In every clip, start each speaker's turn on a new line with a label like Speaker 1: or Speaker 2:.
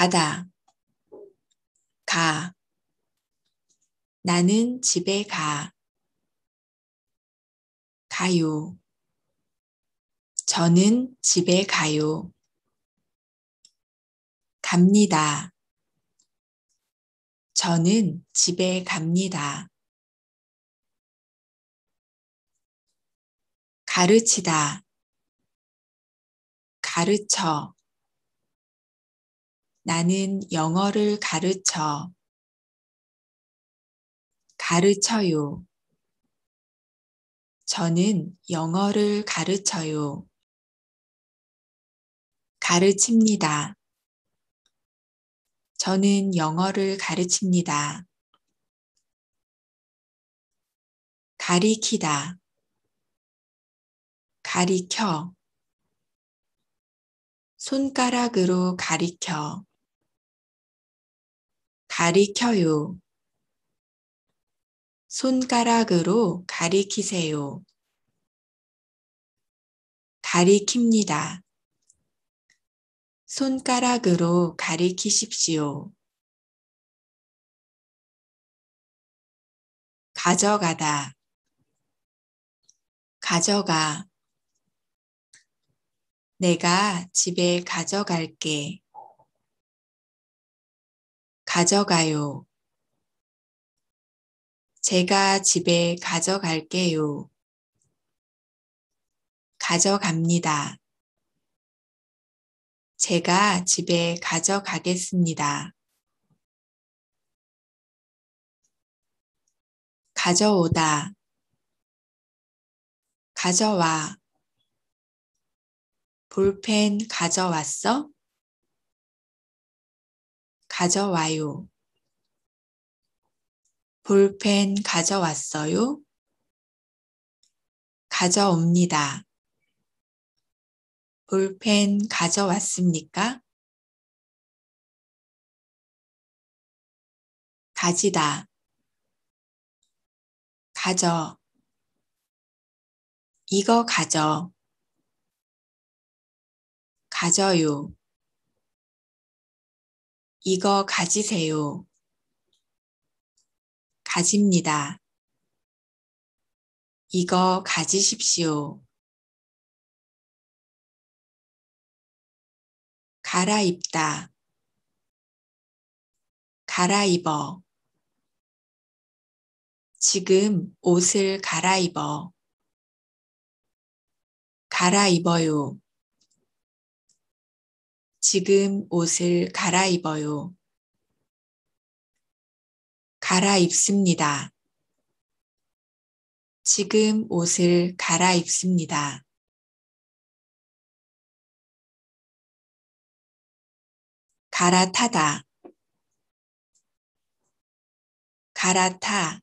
Speaker 1: 가다, 가. 나는 집에 가. 가요. 저는 집에 가요. 갑니다. 저는 집에 갑니다. 가르치다. 가르쳐. 나는 영어를 가르쳐. 가르쳐요. 저는 영어를 가르쳐요. 가르칩니다. 저는 영어를 가르칩니다. 가리키다. 가리켜. 손가락으로 가리켜. 가리켜요. 손가락으로 가리키세요. 가리킵니다. 손가락으로 가리키십시오. 가져가다. 가져가. 내가 집에 가져갈게. 가져가요. 제가 집에 가져갈게요. 가져갑니다. 제가 집에 가져가겠습니다. 가져오다. 가져와. 볼펜 가져왔어? 가져와요. 볼펜 가져왔어요? 가져옵니다. 볼펜 가져왔습니까? 가지다. 가져. 이거 가져. 가져요. 이거 가지세요. 가집니다. 이거 가지십시오. 갈아입다. 갈아입어. 지금 옷을 갈아입어. 갈아입어요. 지금 옷을 갈아입어요. 갈아입습니다. 지금 옷을 갈아입습니다. 갈아타다. 갈아타.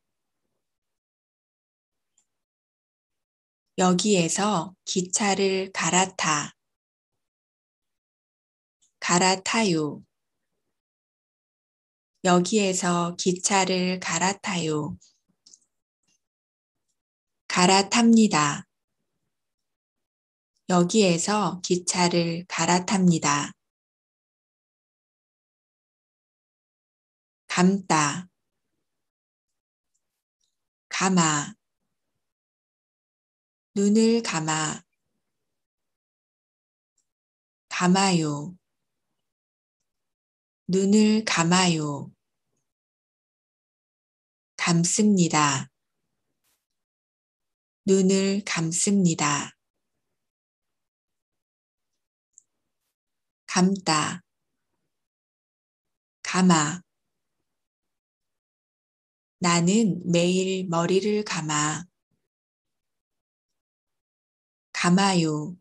Speaker 1: 여기에서 기차를 갈아타. 갈아타요. 여기에서 기차를 갈아타요. 갈아탑니다. 여기에서 기차를 갈아탑니다. 감다, 감아, 눈을 감아, 감아요. 눈을 감아요. 감습니다. 눈을 감습니다. 감다. 감아. 나는 매일 머리를 감아. 감아요.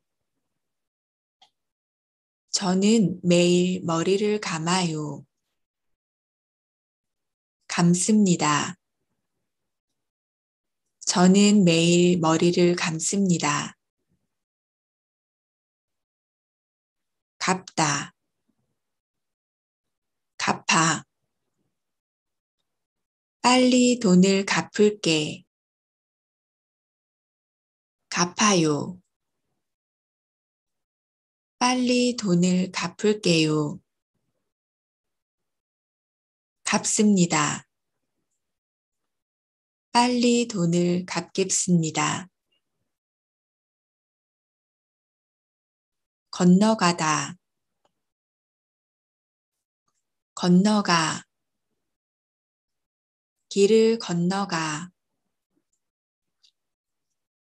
Speaker 1: 저는 매일 머리를 감아요. 감습니다. 저는 매일 머리를 감습니다. 갚다. 갚아. 빨리 돈을 갚을게. 갚아요. 빨리 돈을 갚을게요. 갚습니다. 빨리 돈을 갚겠습니다. 건너가다. 건너가. 길을 건너가.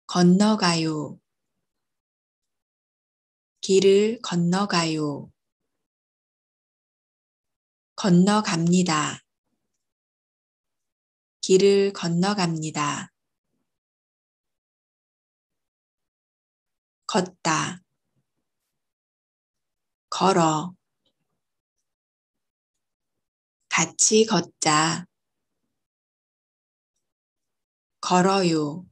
Speaker 1: 건너가요. 길을 건너가요. 건너갑니다. 길을 건너갑니다. 걷다. 걸어. 같이 걷자. 걸어요.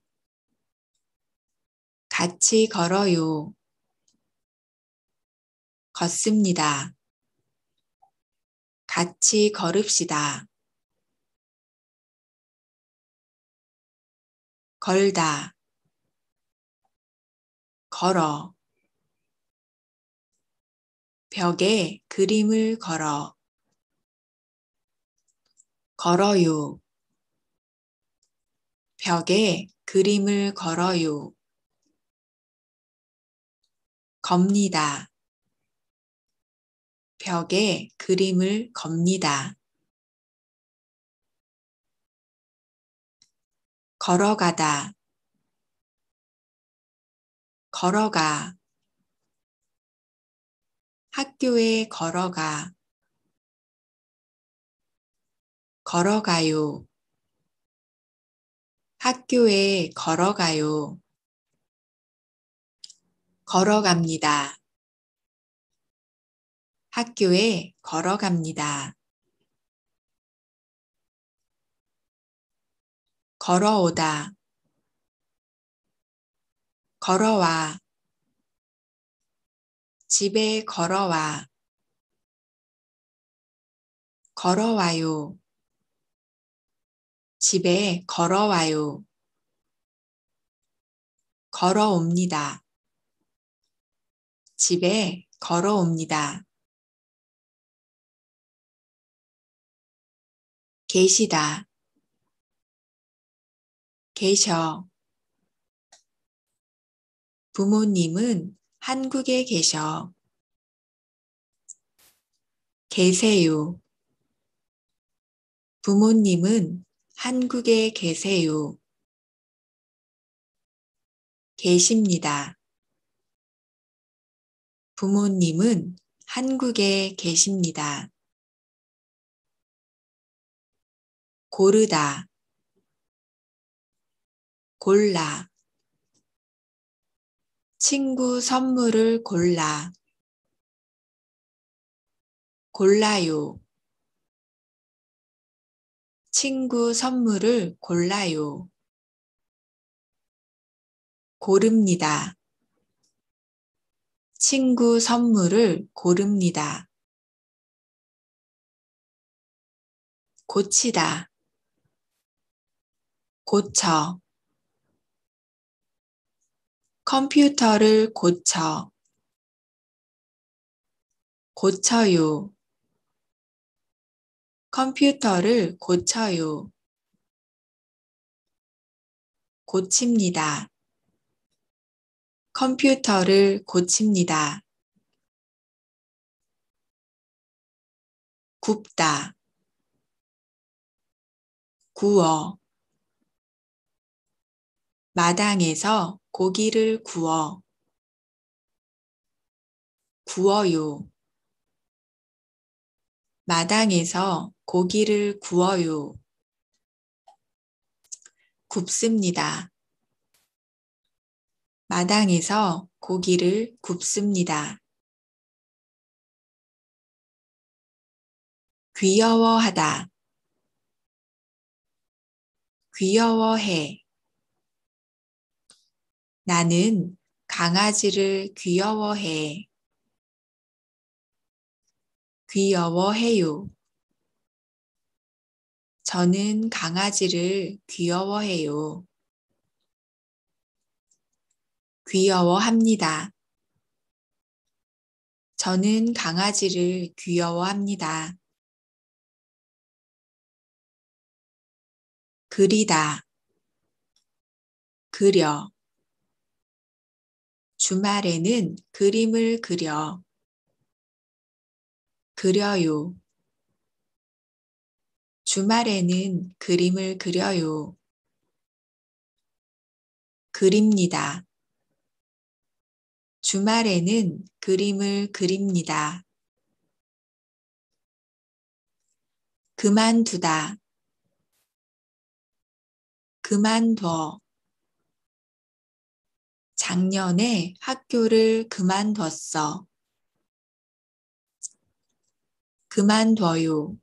Speaker 1: 같이 걸어요. 걷습니다. 같이 걸읍시다. 걸다. 걸어. 벽에 그림을 걸어. 걸어요. 벽에 그림을 걸어요. 겁니다. 벽에 그림을 겁니다. 걸어가다 걸어가 학교에 걸어가 걸어가요 학교에 걸어가요 걸어갑니다. 학교에 걸어갑니다. 걸어오다. 걸어와. 집에 걸어와. 걸어와요. 집에 걸어와요. 걸어옵니다. 집에 걸어옵니다. 계시다. 계셔. 부모님은 한국에 계셔. 계세요. 부모님은 한국에 계세요. 계십니다. 부모님은 한국에 계십니다. 고르다, 골라. 친구 선물을 골라. 골라요. 친구 선물을 골라요. 고릅니다. 친구 선물을 고릅니다. 고치다. 고쳐 컴퓨터를 고쳐 고쳐요 컴퓨터를 고쳐요 고칩니다 컴퓨터를 고칩니다 굽다 구워 마당에서 고기를 구워 구워요. 마당에서 고기를 구워요. 굽습니다. 마당에서 고기를 굽습니다. 귀여워하다. 귀여워해. 나는 강아지를 귀여워해. 귀여워해요. 저는 강아지를 귀여워해요. 귀여워합니다. 저는 강아지를 귀여워합니다. 그리다, 그려, 주말에는 그림을 그려. 그려요. 주말에는 그림을 그려요. 그립니다. 주말에는 그림을 그립니다. 그만두다. 그만둬. 작년에 학교를 그만뒀어. 그만둬요.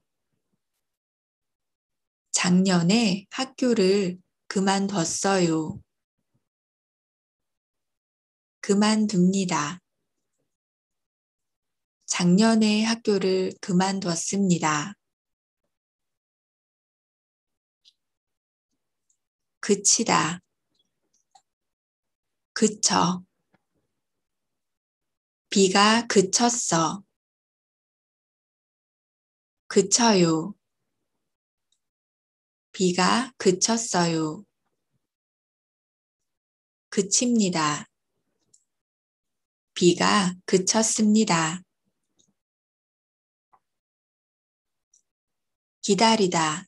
Speaker 1: 작년에 학교를 그만뒀어요. 그만둡니다. 작년에 학교를 그만뒀습니다. 그치다. 그쳐. 비가 그쳤어. 그쳐요. 비가 그쳤어요. 그칩니다. 비가 그쳤습니다. 기다리다.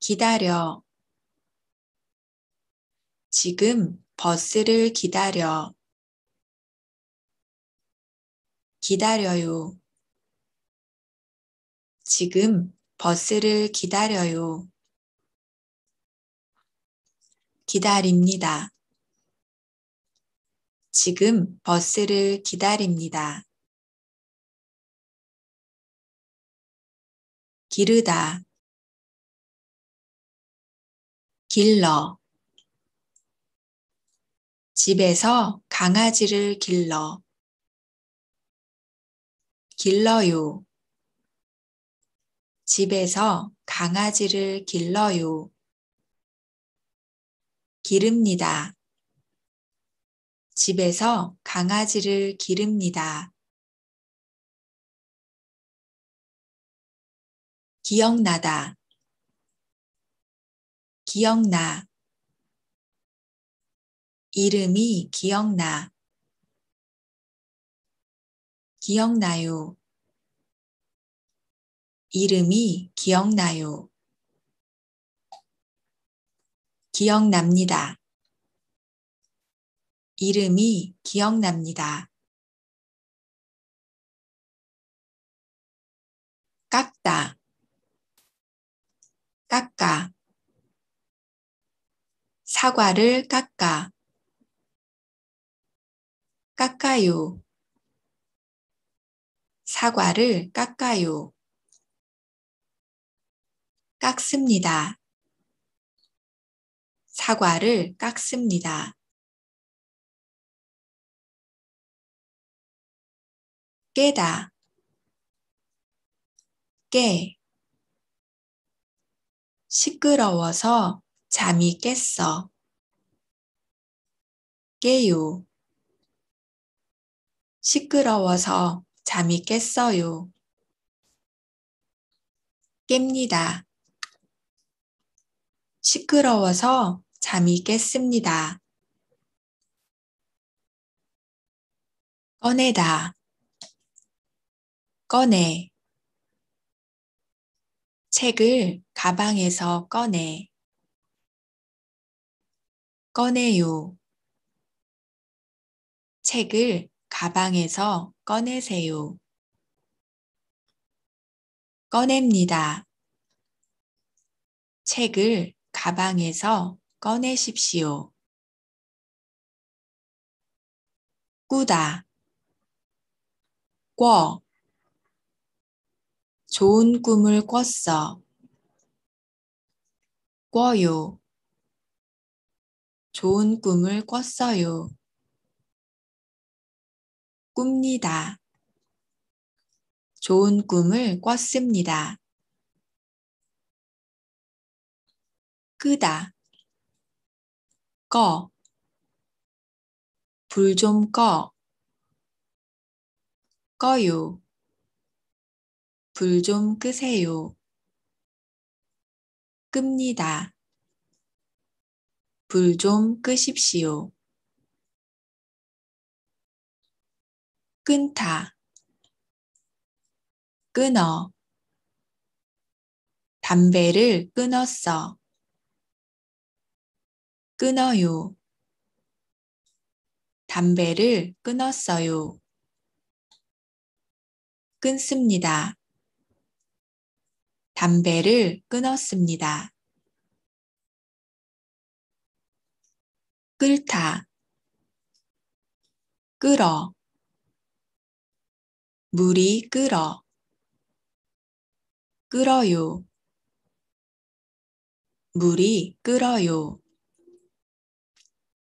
Speaker 1: 기다려. 지금 버스를 기다려. 기다려요. 지금 버스를 기다려요. 기다립니다. 지금 버스를 기다립니다. 기르다 길러 집에서 강아지를 길러. 길러요. 집에서 강아지를 길러요. 기릅니다. 집에서 강아지를 기릅니다. 기억나다. 기억나. 이름이 기억나. 기억나요. 이름이 기억나요. 기억납니다. 이름이 기억납니다. 깎다. 깎아. 사과를 깎아. 깎아요. 사과를 깎아요. 깎습니다. 사과를 깎습니다. 깨다 깨 시끄러워서 잠이 깼어 깨요 시끄러워서 잠이 깼어요. 깹니다. 시끄러워서 잠이 깼습니다. 꺼내다. 꺼내. 책을 가방에서 꺼내. 꺼내요. 책을 가방에서 꺼내세요. 꺼냅니다. 책을 가방에서 꺼내십시오. 꾸다, 꿔, 좋은 꿈을 꿨어. 꿔요. 좋은 꿈을 꿨어요. 꿉니다. 좋은 꿈을 꿨습니다. 끄다, 꺼, 불 좀 꺼, 꺼요, 불 좀 끄세요, 끕니다. 불 좀 끄십시오. 끊다, 끊어. 담배를 끊었어. 끊어요. 담배를 끊었어요. 끊습니다. 담배를 끊었습니다. 끓다. 끌어. 물이 끓어 끓어요 물이 끓어요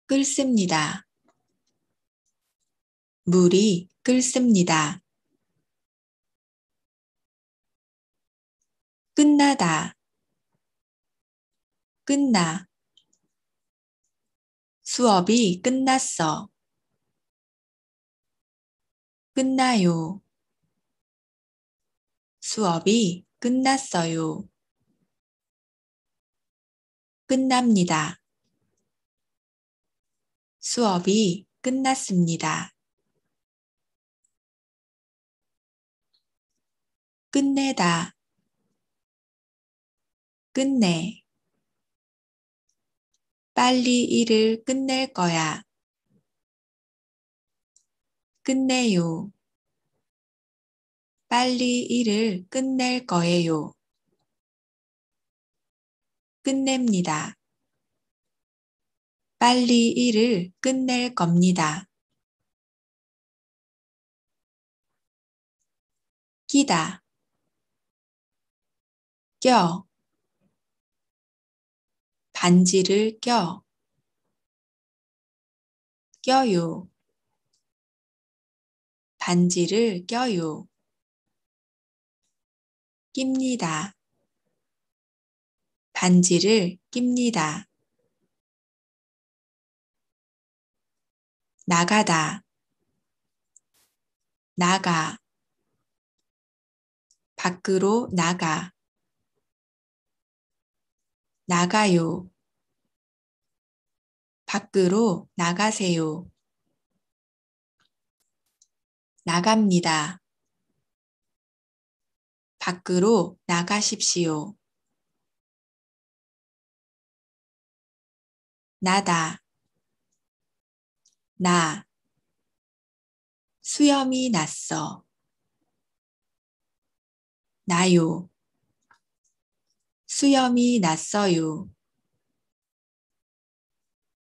Speaker 1: 끓습니다 물이 끓습니다 끝나다 끝나 수업이 끝났어 끝나요. 수업이 끝났어요. 끝납니다. 수업이 끝났습니다. 끝내다. 끝내. 빨리 일을 끝낼 거야. 끝내요. 빨리 일을 끝낼 거예요. 끝냅니다. 빨리 일을 끝낼 겁니다. 끼다 껴 반지를 껴 껴요 반지를 껴요. 낍니다. 반지를 낍니다. 나가다. 나가. 밖으로 나가. 나가요. 밖으로 나가세요. 나갑니다. 밖으로 나가십시오. 나다. 나. 수염이 났어. 나요. 수염이 났어요.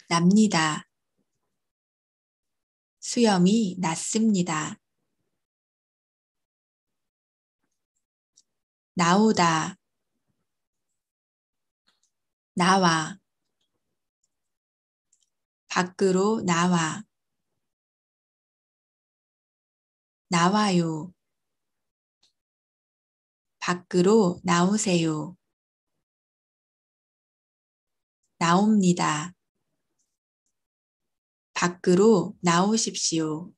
Speaker 1: 납니다. 수염이 났습니다. 나오다, 나와, 밖으로 나와, 나와요, 밖으로 나오세요, 나옵니다, 밖으로 나오십시오.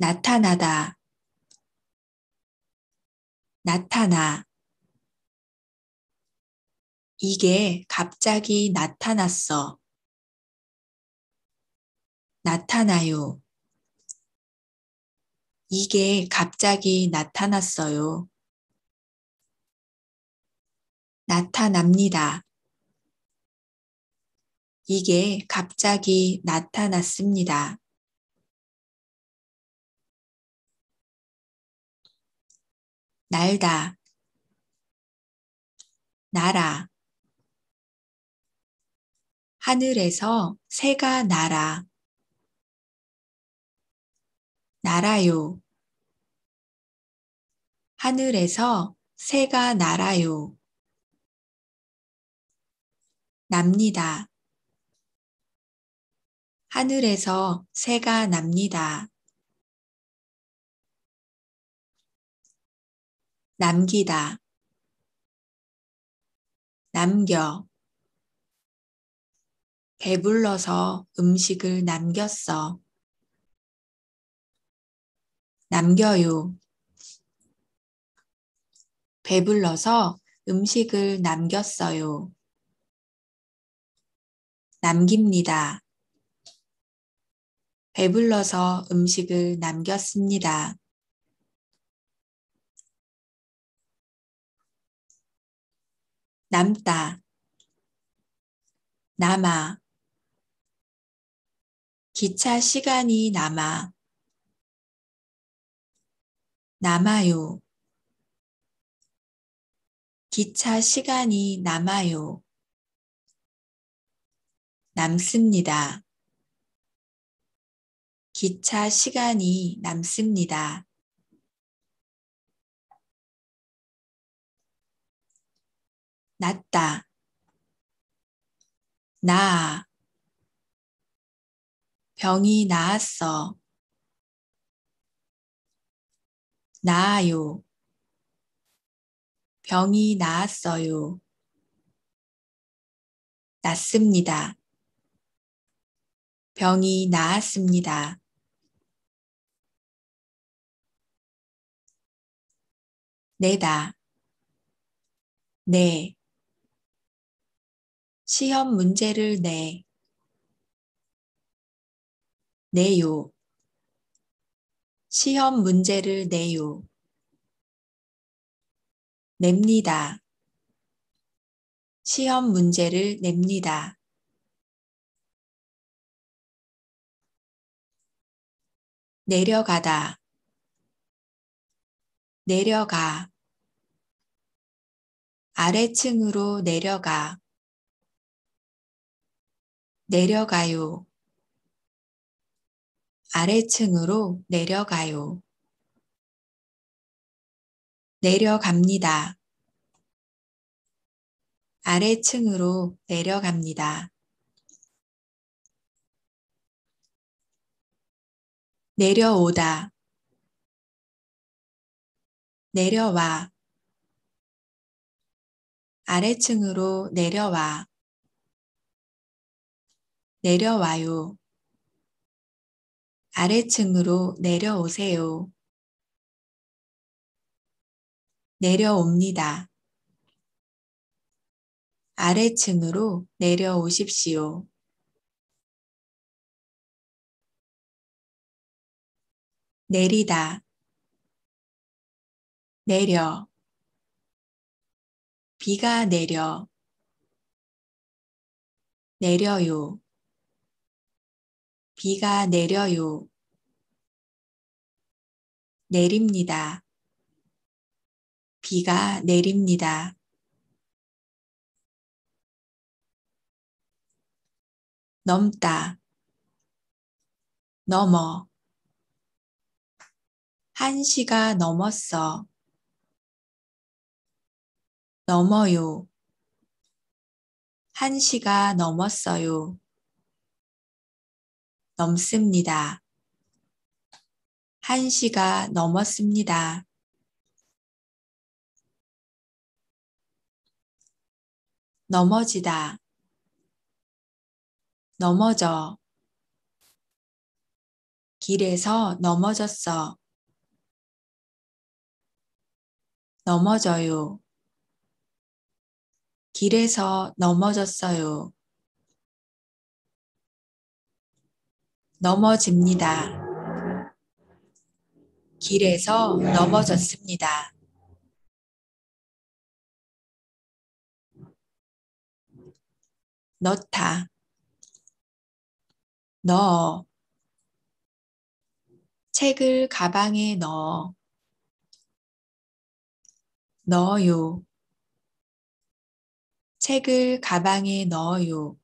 Speaker 1: 나타나다, 나타나. 이게 갑자기 나타났어. 나타나요. 이게 갑자기 나타났어요. 나타납니다. 이게 갑자기 나타났습니다. 날다, 날아. 하늘에서 새가 날아. 날아요. 하늘에서 새가 날아요. 납니다. 하늘에서 새가 납니다. 남기다, 남겨. 배불러서 음식을 남겼어. 남겨요. 배불러서 음식을 남겼어요. 남깁니다. 배불러서 음식을 남겼습니다. 남다, 남아, 기차 시간이 남아, 남아요. 기차 시간이 남아요. 남습니다. 기차 시간이 남습니다. 낮다. 나 병이 나았어. 나아요. 병이 나았어요. 낫습니다. 병이 나았습니다. 내다. 네. 시험 문제를 내. 내요. 시험 문제를 내요. 냅니다. 시험 문제를 냅니다. 내려가다. 내려가. 아래층으로 내려가. 내려가요. 아래층으로 내려가요. 내려갑니다. 아래층으로 내려갑니다. 내려오다. 내려와. 아래층으로 내려와. 내려와요. 아래층으로 내려오세요. 내려옵니다. 아래층으로 내려오십시오. 내리다. 내려. 비가 내려. 내려요. 비가 내려요. 내립니다. 비가 내립니다. 넘다, 넘어. 한 시가 넘었어. 넘어요. 한 시가 넘었어요. 넘습니다. 1시가 넘었습니다. 넘어지다. 넘어져. 길에서 넘어졌어. 넘어져요. 길에서 넘어졌어요. 넘어집니다. 길에서 넘어졌습니다. 넣다. 넣어. 책을 가방에 넣어. 넣어요. 책을 가방에 넣어요.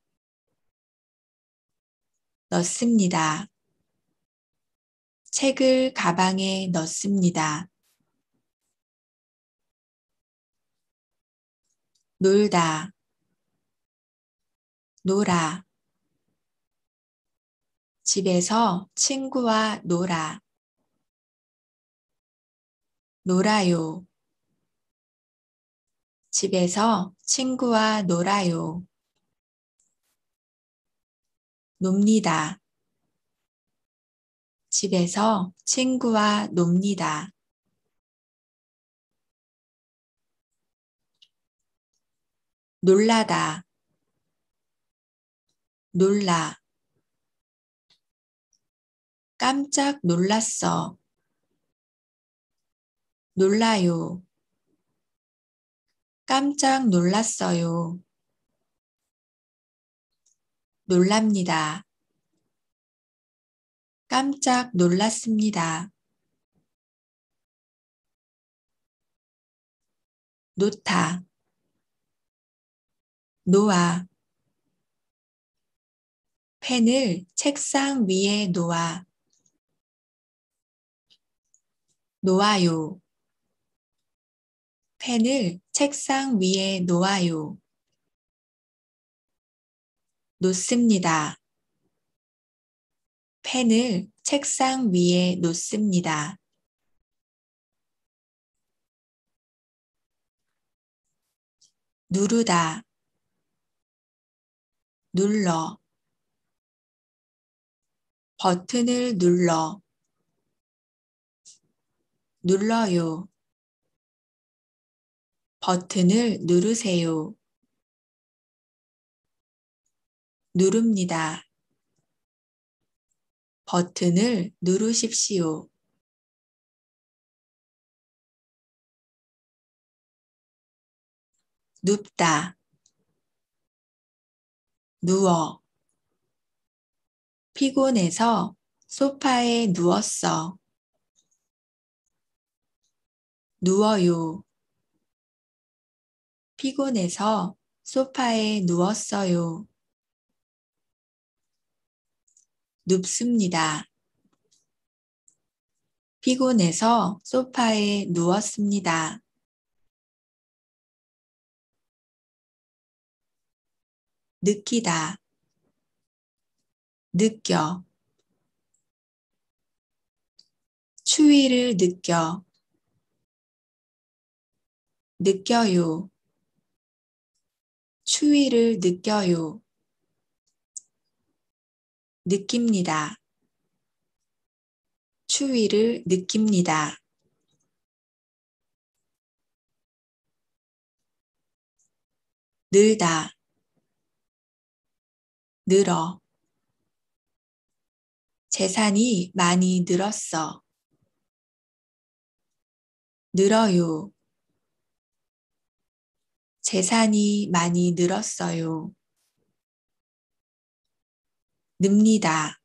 Speaker 1: 넣습니다. 책을 가방에 넣습니다. 놀다, 놀아. 집에서 친구와 놀아. 놀아요. 집에서 친구와 놀아요. 놉니다. 집에서 친구와 놉니다. 놀라다. 놀라. 깜짝 놀랐어. 놀라요. 깜짝 놀랐어요. 놀랍니다. 깜짝 놀랐습니다. 놓다, 놓아. 펜을 책상 위에 놓아. 놓아요. 펜을 책상 위에 놓아요. 놓습니다. 펜을 책상 위에 놓습니다. 누르다 눌러 버튼을 눌러 눌러요 버튼을 누르세요. 누릅니다. 버튼을 누르십시오. 눕다, 누워. 피곤해서 소파에 누웠어. 누워요. 피곤해서 소파에 누웠어요. 눕습니다. 피곤해서 소파에 누웠습니다. 느끼다, 느껴, 추위를 느껴, 느껴요, 추위를 느껴요. 느낍니다. 추위를 느낍니다. 늘다, 늘어. 재산이 많이 늘었어. 늘어요. 재산이 많이 늘었어요. 늡니다.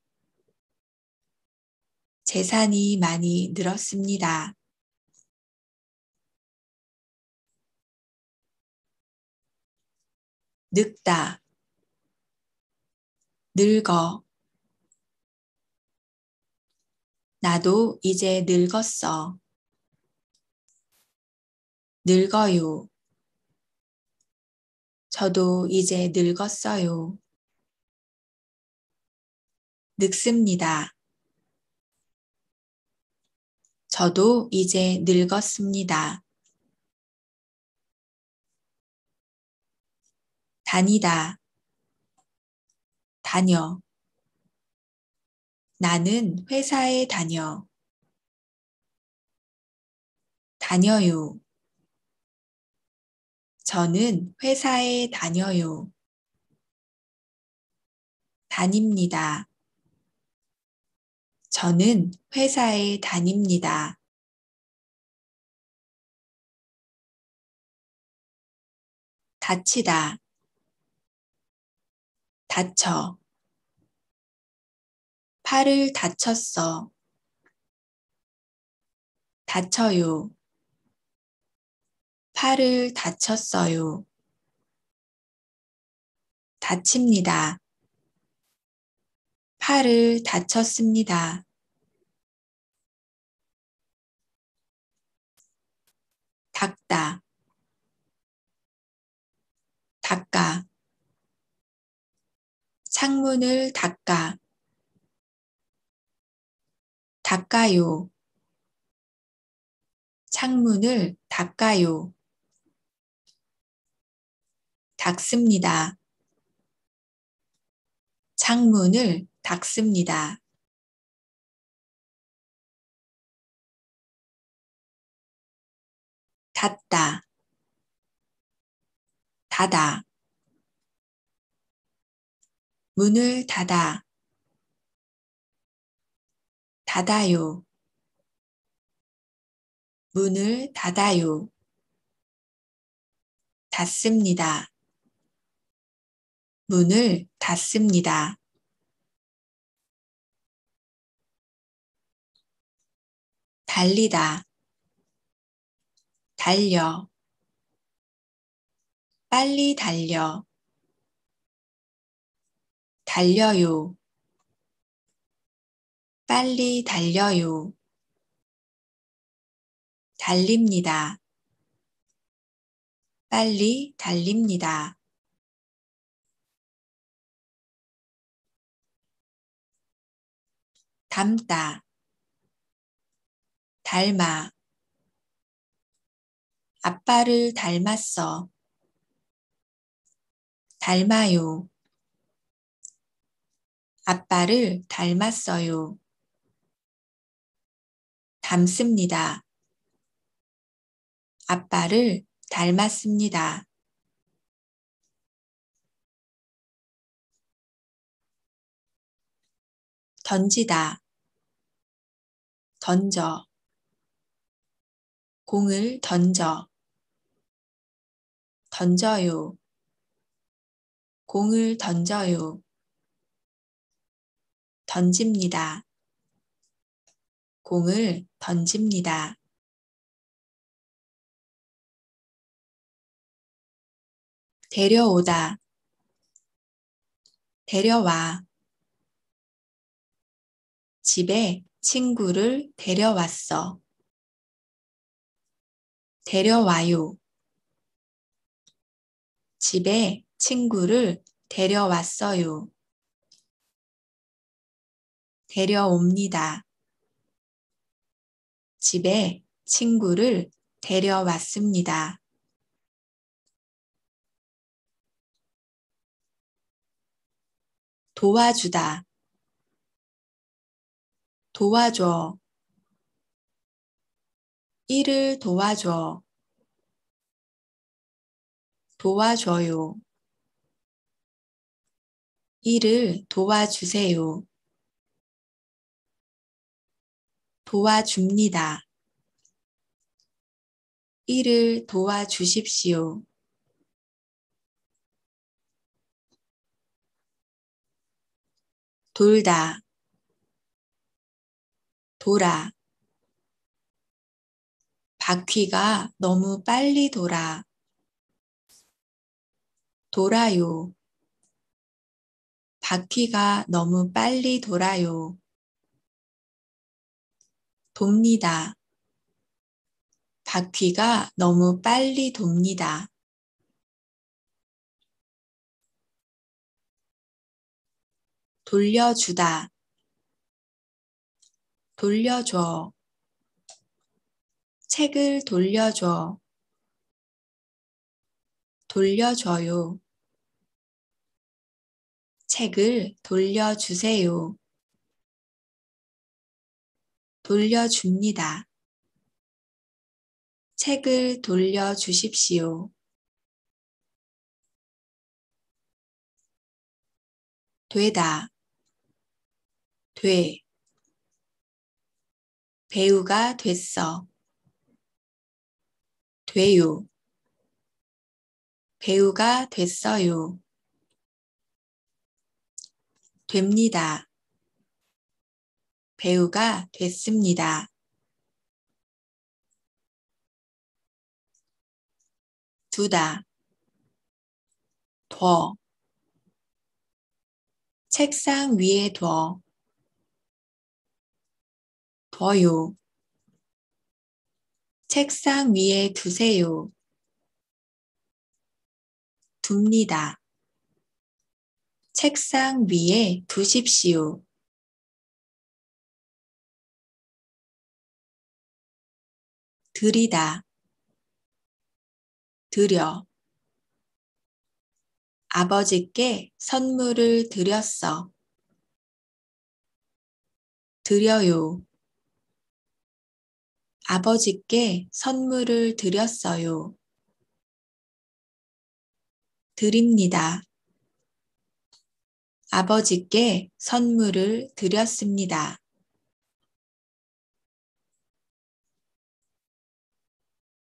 Speaker 1: 재산이 많이 늘었습니다. 늙다, 늙어. 나도 이제 늙었어. 늙어요. 저도 이제 늙었어요. 늙습니다. 저도 이제 늙었습니다. 다니다. 다녀. 나는 회사에 다녀. 다녀요. 저는 회사에 다녀요. 다닙니다. 저는 회사에 다닙니다. 다치다. 다쳐. 팔을 다쳤어. 다쳐요. 팔을 다쳤어요. 다칩니다. 팔을 다쳤습니다. 닦다 닦아 창문을 닦아 닦아요 창문을 닦아요 닦습니다 창문을 닦습니다. 닫다, 닫아. 문을 닫아, 닫아요. 문을 닫아요. 닫습니다. 문을 닫습니다. 달리다, 달려 빨리 달려 달려요 빨리 달려요 달립니다 빨리 달립니다 담다 닮아 아빠를 닮았어. 닮아요. 아빠를 닮았어요. 닮습니다. 아빠를 닮았습니다. 던지다. 던져. 공을 던져. 던져요. 공을 던져요. 던집니다. 공을 던집니다. 데려오다. 데려와. 집에 친구를 데려왔어. 데려와요. 집에 친구를 데려왔어요. 데려옵니다. 집에 친구를 데려왔습니다. 도와주다. 도와줘. 일을 도와줘. 도와줘요. 일을 도와주세요. 도와줍니다. 일을 도와주십시오. 돌다, 돌아. 바퀴가 너무 빨리 돌아. 돌아요. 바퀴가 너무 빨리 돌아요. 돕니다. 바퀴가 너무 빨리 돕니다. 돌려주다. 돌려줘. 책을 돌려줘. 돌려줘요. 책을 돌려주세요. 돌려줍니다. 책을 돌려주십시오. 되다, 돼. 배우가 됐어. 돼요. 배우가 됐어요. 됩니다. 배우가 됐습니다. 두다, 둬, 책상 위에 둬, 둬요, 책상 위에 두세요, 둡니다. 책상 위에 두십시오. 드리다 들여. 아버지께 선물을 드렸어. 드려요. 아버지께 선물을 드렸어요. 드립니다. 아버지께 선물을 드렸습니다.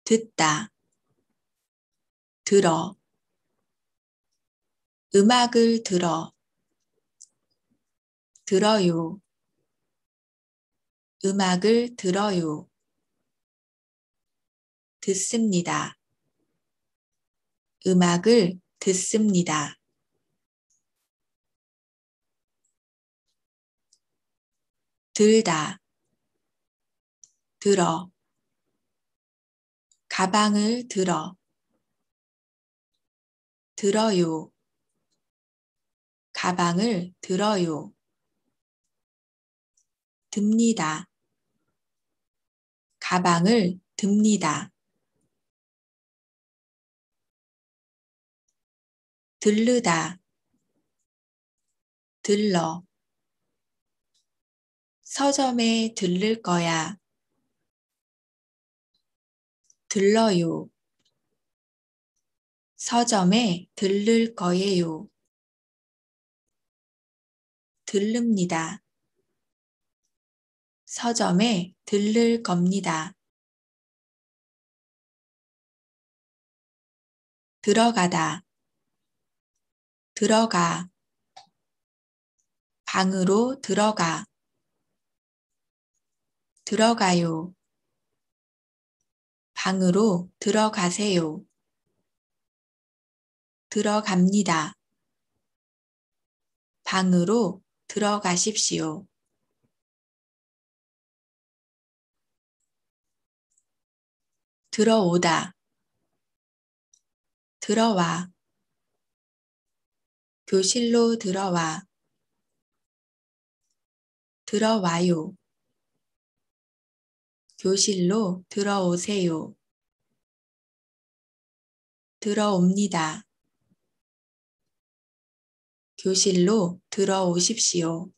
Speaker 1: 듣다, 들어, 음악을 들어, 들어요, 음악을 들어요, 듣습니다, 음악을 듣습니다. 들다, 들어, 가방을 들어, 들어요, 가방을 들어요, 듭니다, 가방을 듭니다. 들르다, 들러, 서점에 들를 거야. 들러요. 서점에 들를 거예요. 들릅니다. 서점에 들를 겁니다. 들어가다. 들어가. 방으로 들어가. 들어가요. 방으로 들어가세요. 들어갑니다. 방으로 들어가십시오. 들어오다. 들어와. 교실로 들어와. 들어와요. 교실로 들어오세요. 들어옵니다. 교실로 들어오십시오.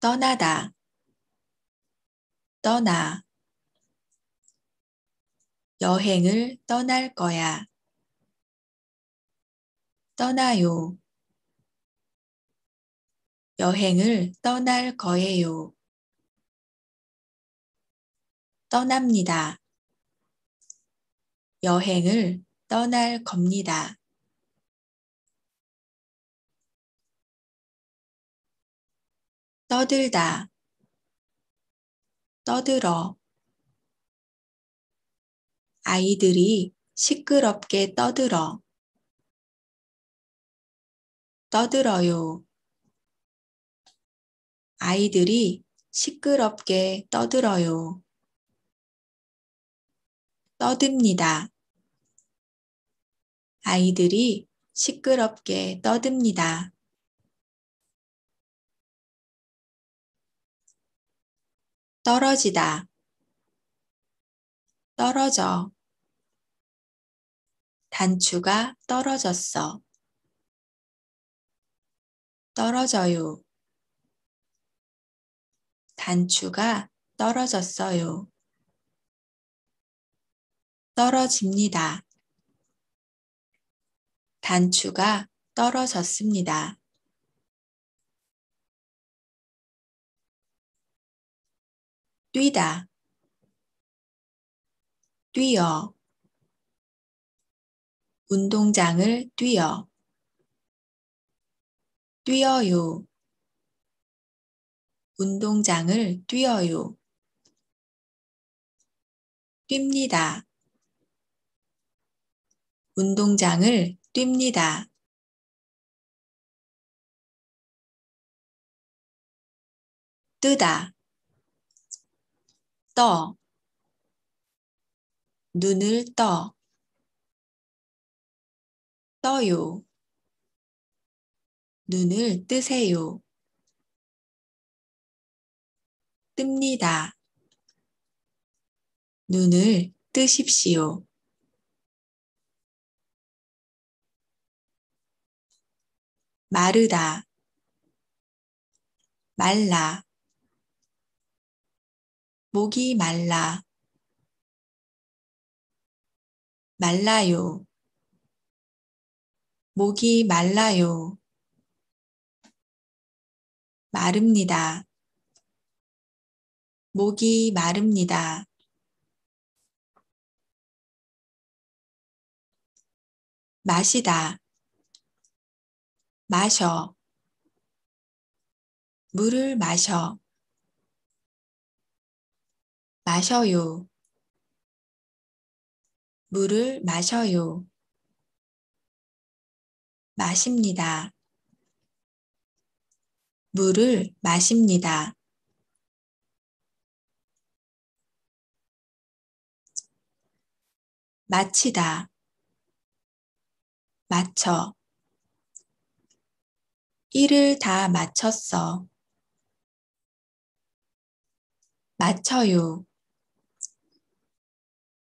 Speaker 1: 떠나다 떠나 여행을 떠날 거야. 떠나요. 여행을 떠날 거예요. 떠납니다. 여행을 떠날 겁니다. 떠들다. 떠들어. 아이들이 시끄럽게 떠들어. 떠들어요. 아이들이 시끄럽게 떠들어요. 떠듭니다. 아이들이 시끄럽게 떠듭니다. 떨어지다. 떨어져. 단추가 떨어졌어. 떨어져요. 단추가 떨어졌어요. 떨어집니다. 단추가 떨어졌습니다. 뛰다 뛰어 운동장을 뛰어 뛰어요 운동장을 뛰어요. 뜁니다. 운동장을 뜁니다. 뜨다. 떠. 눈을 떠. 떠요. 눈을 뜨세요. 뜹니다. 눈을 뜨십시오. 마르다, 말라, 목이 말라, 말라요, 목이 말라요, 마릅니다. 목이 마릅니다. 마시다. 마셔. 물을 마셔. 마셔요. 물을 마셔요. 마십니다. 물을 마십니다. 마치다, 마쳐. 일을 다 마쳤어. 마쳐요.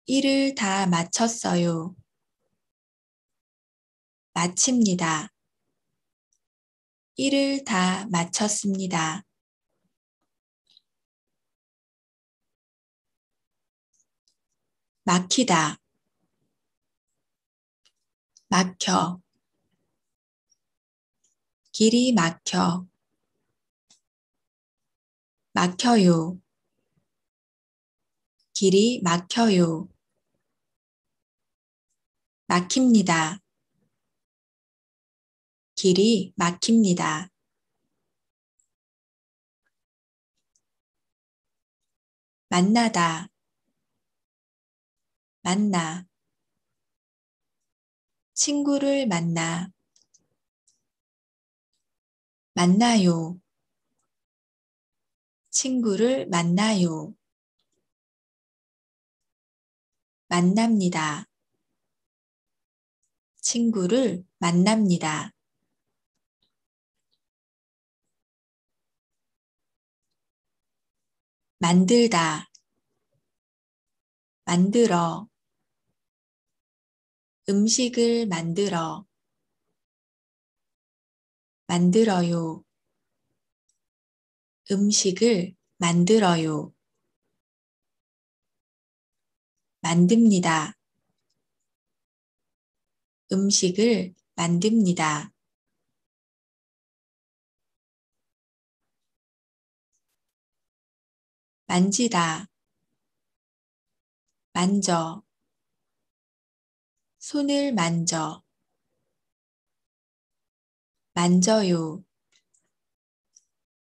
Speaker 1: 일을 다 마쳤어요. 마칩니다. 일을 다 마쳤습니다. 막히다. 막혀 길이 막혀 막혀요 길이 막혀요 막힙니다 길이 막힙니다 만나다 만나 친구를 만나. 만나요. 친구를 만나요. 만납니다. 친구를 만납니다. 만들다. 만들어. 음식을 만들어 만들어요. 음식을 만들어요. 만듭니다. 음식을 만듭니다. 만지다. 만져. 손을 만져 만져요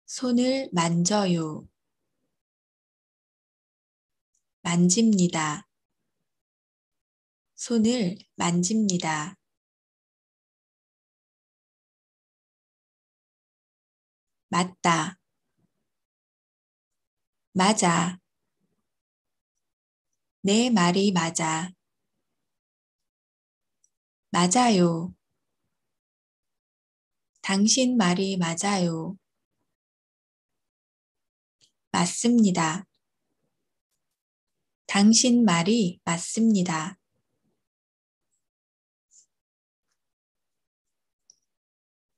Speaker 1: 손을 만져요 만집니다 손을 만집니다 맞다 맞아 내 말이 맞아 맞아요. 당신 말이 맞아요. 맞습니다. 당신 말이 맞습니다.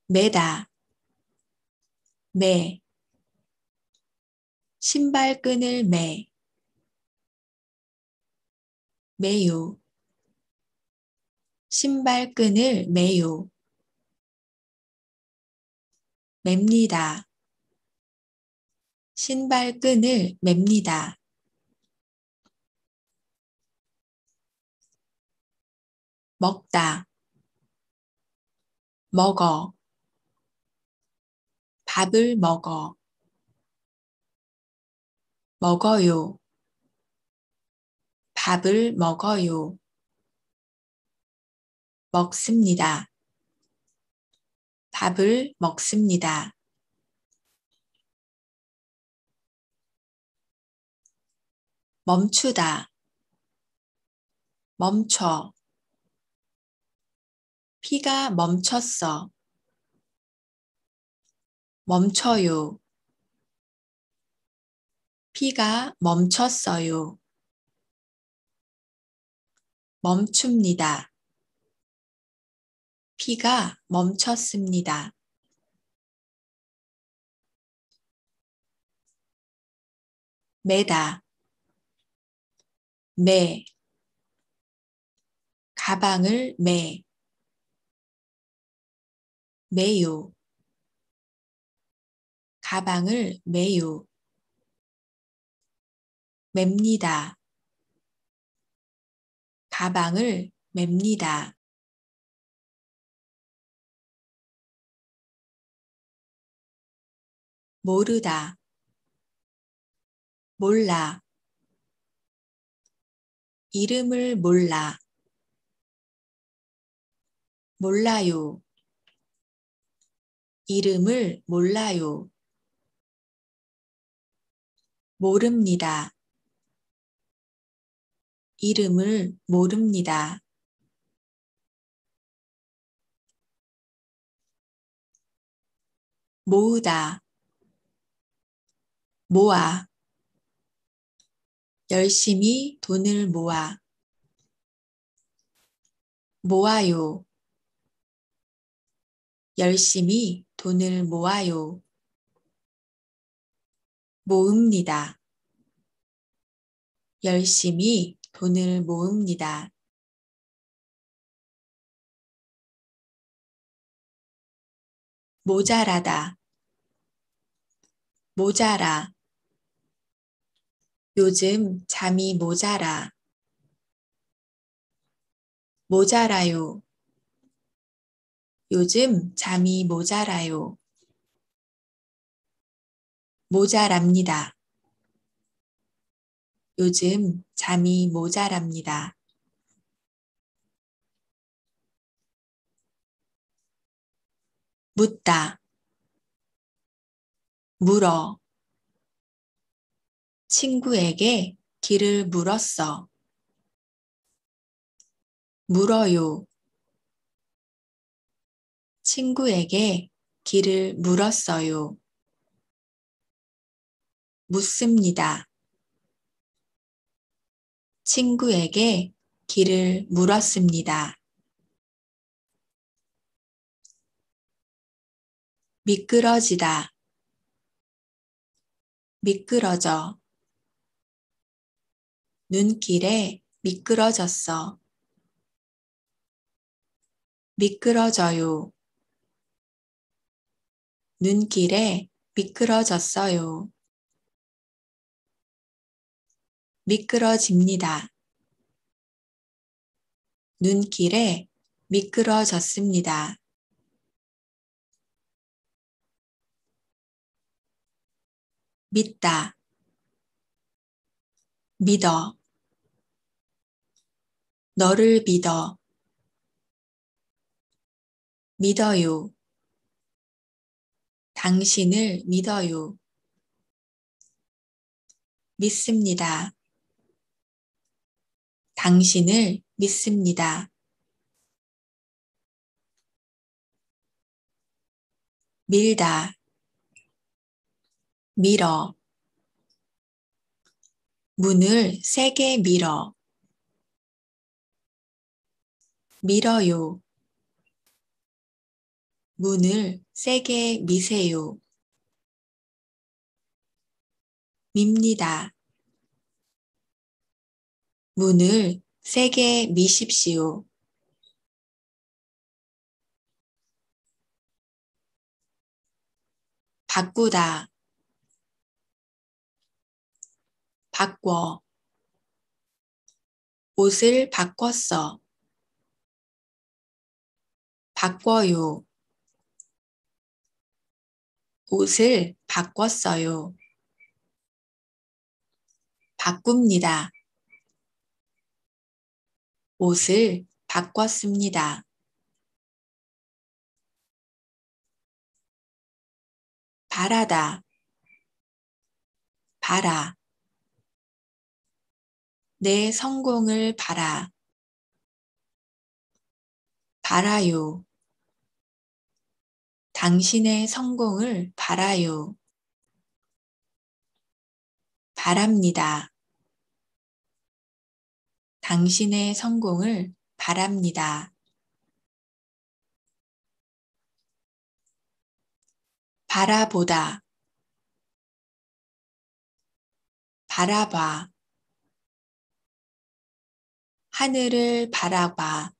Speaker 1: 매다. 매. 신발끈을 매. 매요. 신발끈을 매요. 맵니다. 신발끈을 맵니다. 먹다. 먹어. 밥을 먹어. 먹어요. 밥을 먹어요. 먹습니다. 밥을 먹습니다. 멈추다. 멈춰. 피가 멈췄어. 멈춰요. 피가 멈췄어요. 멈춥니다. 피가 멈췄습니다. 매다 매 가방을 매 매요 가방을 매요 맵니다 가방을 맵니다 모르다, 몰라, 이름을 몰라, 몰라요, 이름을 몰라요, 모릅니다, 이름을 모릅니다. 모으다 모아. 열심히 돈을 모아. 모아요. 열심히 돈을 모아요. 모읍니다. 열심히 돈을 모읍니다. 모자라다. 모자라. 요즘 잠이 모자라. 모자라요. 요즘 잠이 모자라요. 모자랍니다. 요즘 잠이 모자랍니다. 묻다. 물어. 친구에게 길을 물었어. 물어요. 친구에게 길을 물었어요. 묻습니다. 친구에게 길을 물었습니다. 미끄러지다. 미끄러져. 눈길에 미끄러졌어. 미끄러져요. 눈길에 미끄러졌어요. 미끄러집니다. 눈길에 미끄러졌습니다. 믿다. 믿어. 너를 믿어. 믿어요. 당신을 믿어요. 믿습니다. 당신을 믿습니다. 밀다. 밀어. 문을 세게 밀어. 밀어요. 문을 세게 미세요. 밉니다. 문을 세게 미십시오. 바꾸다. 바꿔. 옷을 바꿨어. 바꿔요. 옷을 바꿨어요. 바꿉니다. 옷을 바꿨습니다. 바라다, 바라. 내 성공을 바라. 바라요. 당신의 성공을 바라요. 바랍니다. 당신의 성공을 바랍니다. 바라보다 바라봐 하늘을 바라봐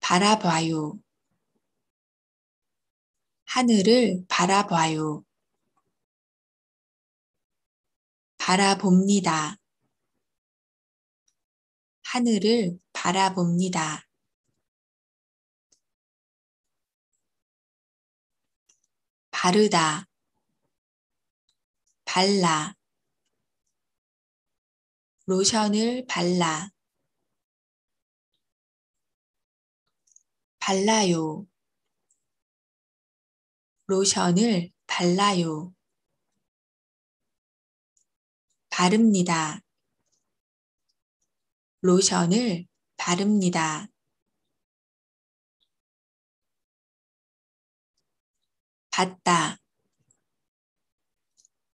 Speaker 1: 바라봐요 하늘을 바라봐요. 바라봅니다. 하늘을 바라봅니다. 바르다. 발라. 로션을 발라. 발라요. 로션을 발라요. 바릅니다. 로션을 바릅니다. 받다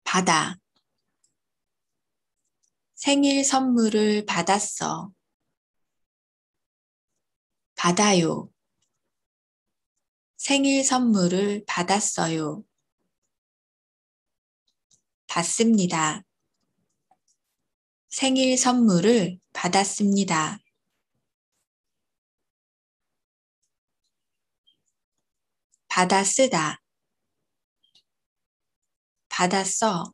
Speaker 1: 받아 생일 선물을 받았어. 받아요. 생일 선물을 받았어요. 받습니다. 생일 선물을 받았습니다. 받아 쓰다. 받았어.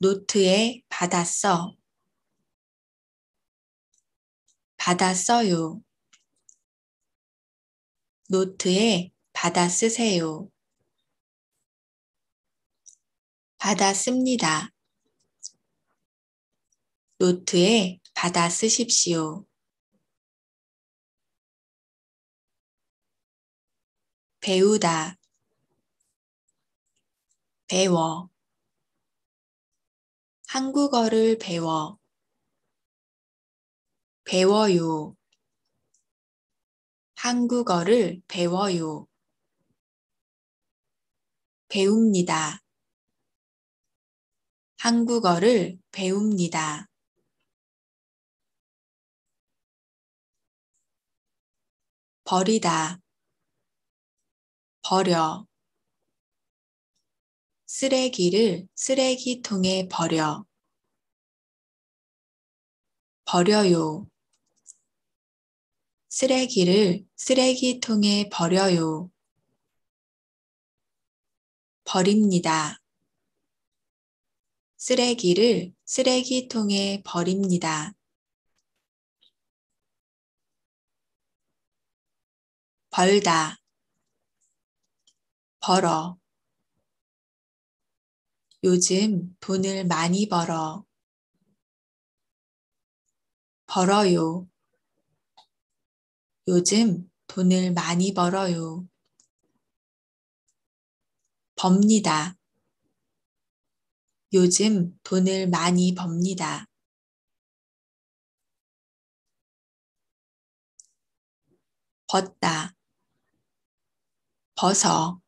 Speaker 1: 노트에 받았어. 받았어요. 노트에 받아 쓰세요. 받아 씁니다. 노트에 받아 쓰십시오. 배우다. 배워. 한국어를 배워. 배워요. 한국어를 배워요. 배웁니다. 한국어를 배웁니다. 버리다, 버려. 쓰레기를 쓰레기통에 버려. 버려요. 쓰레기를 쓰레기통에 버려요. 버립니다. 쓰레기를 쓰레기통에 버립니다. 벌다 벌어 요즘 돈을 많이 벌어 벌어요 요즘 돈을 많이 벌어요. 법니다. 요즘 돈을 많이 법니다. 벗다. 벗어.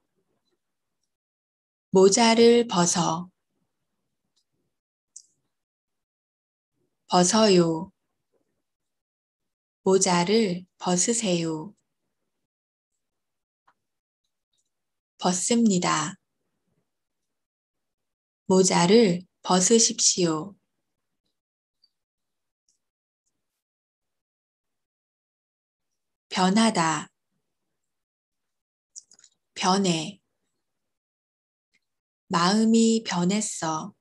Speaker 1: 모자를 벗어. 벗어요. 모자를 벗으세요. 벗습니다. 모자를 벗으십시오. 변하다. 변해. 마음이 변했어.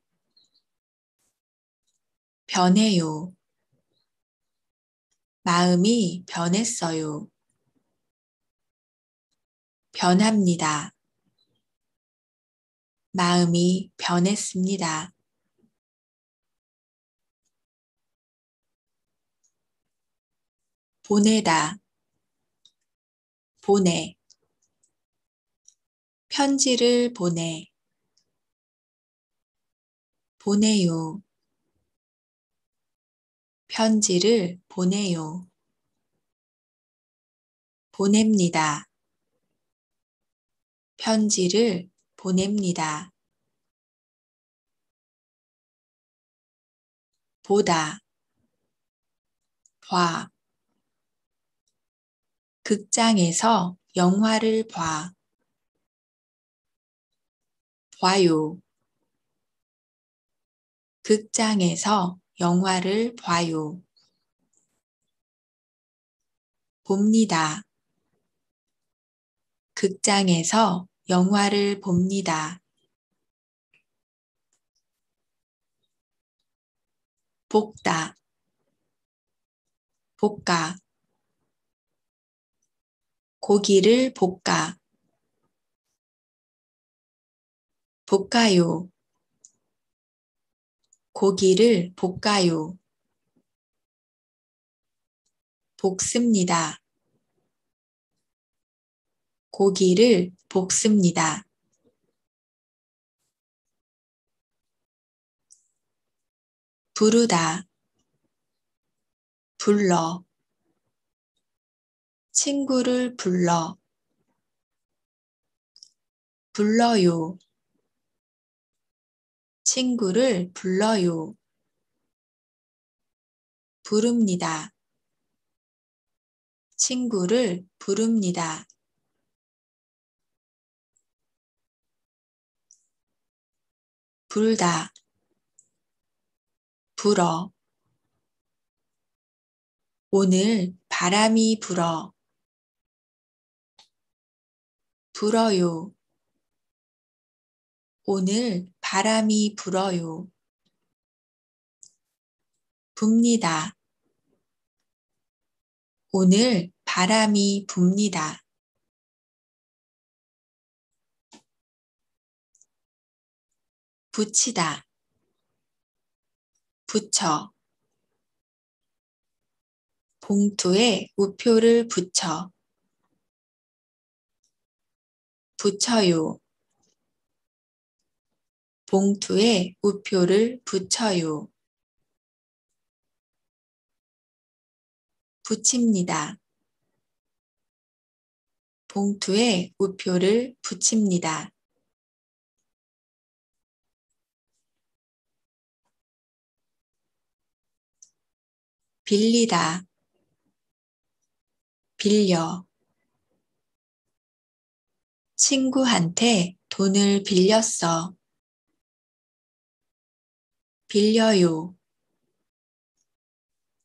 Speaker 1: 변해요. 마음이 변했어요. 변합니다. 마음이 변했습니다. 보내다. 보내. 편지를 보내. 보내요. 편지를 보내요. 보냅니다. 편지를 보냅니다. 보다, 봐. 극장에서 영화를 봐. 봐요. 극장에서 영화를 봐요. 봅니다. 극장에서 영화를 봅니다. 볶다 볶아, 고기를 볶아, 볶아요. 고기를 볶아요. 볶습니다. 고기를 볶습니다. 부르다, 불러, 친구를 불러, 불러요, 친구를 불러요. 부릅니다. 친구를 부릅니다. 불다. 불어. 오늘 바람이 불어. 불어요. 오늘 바람이 불어요. 붑니다. 오늘 바람이 붑니다. 붙이다. 붙여. 봉투에 우표를 붙여. 붙여요. 봉투에 우표를 붙여요. 붙입니다. 봉투에 우표를 붙입니다. 빌리다. 빌려. 친구한테 돈을 빌렸어. 빌려요.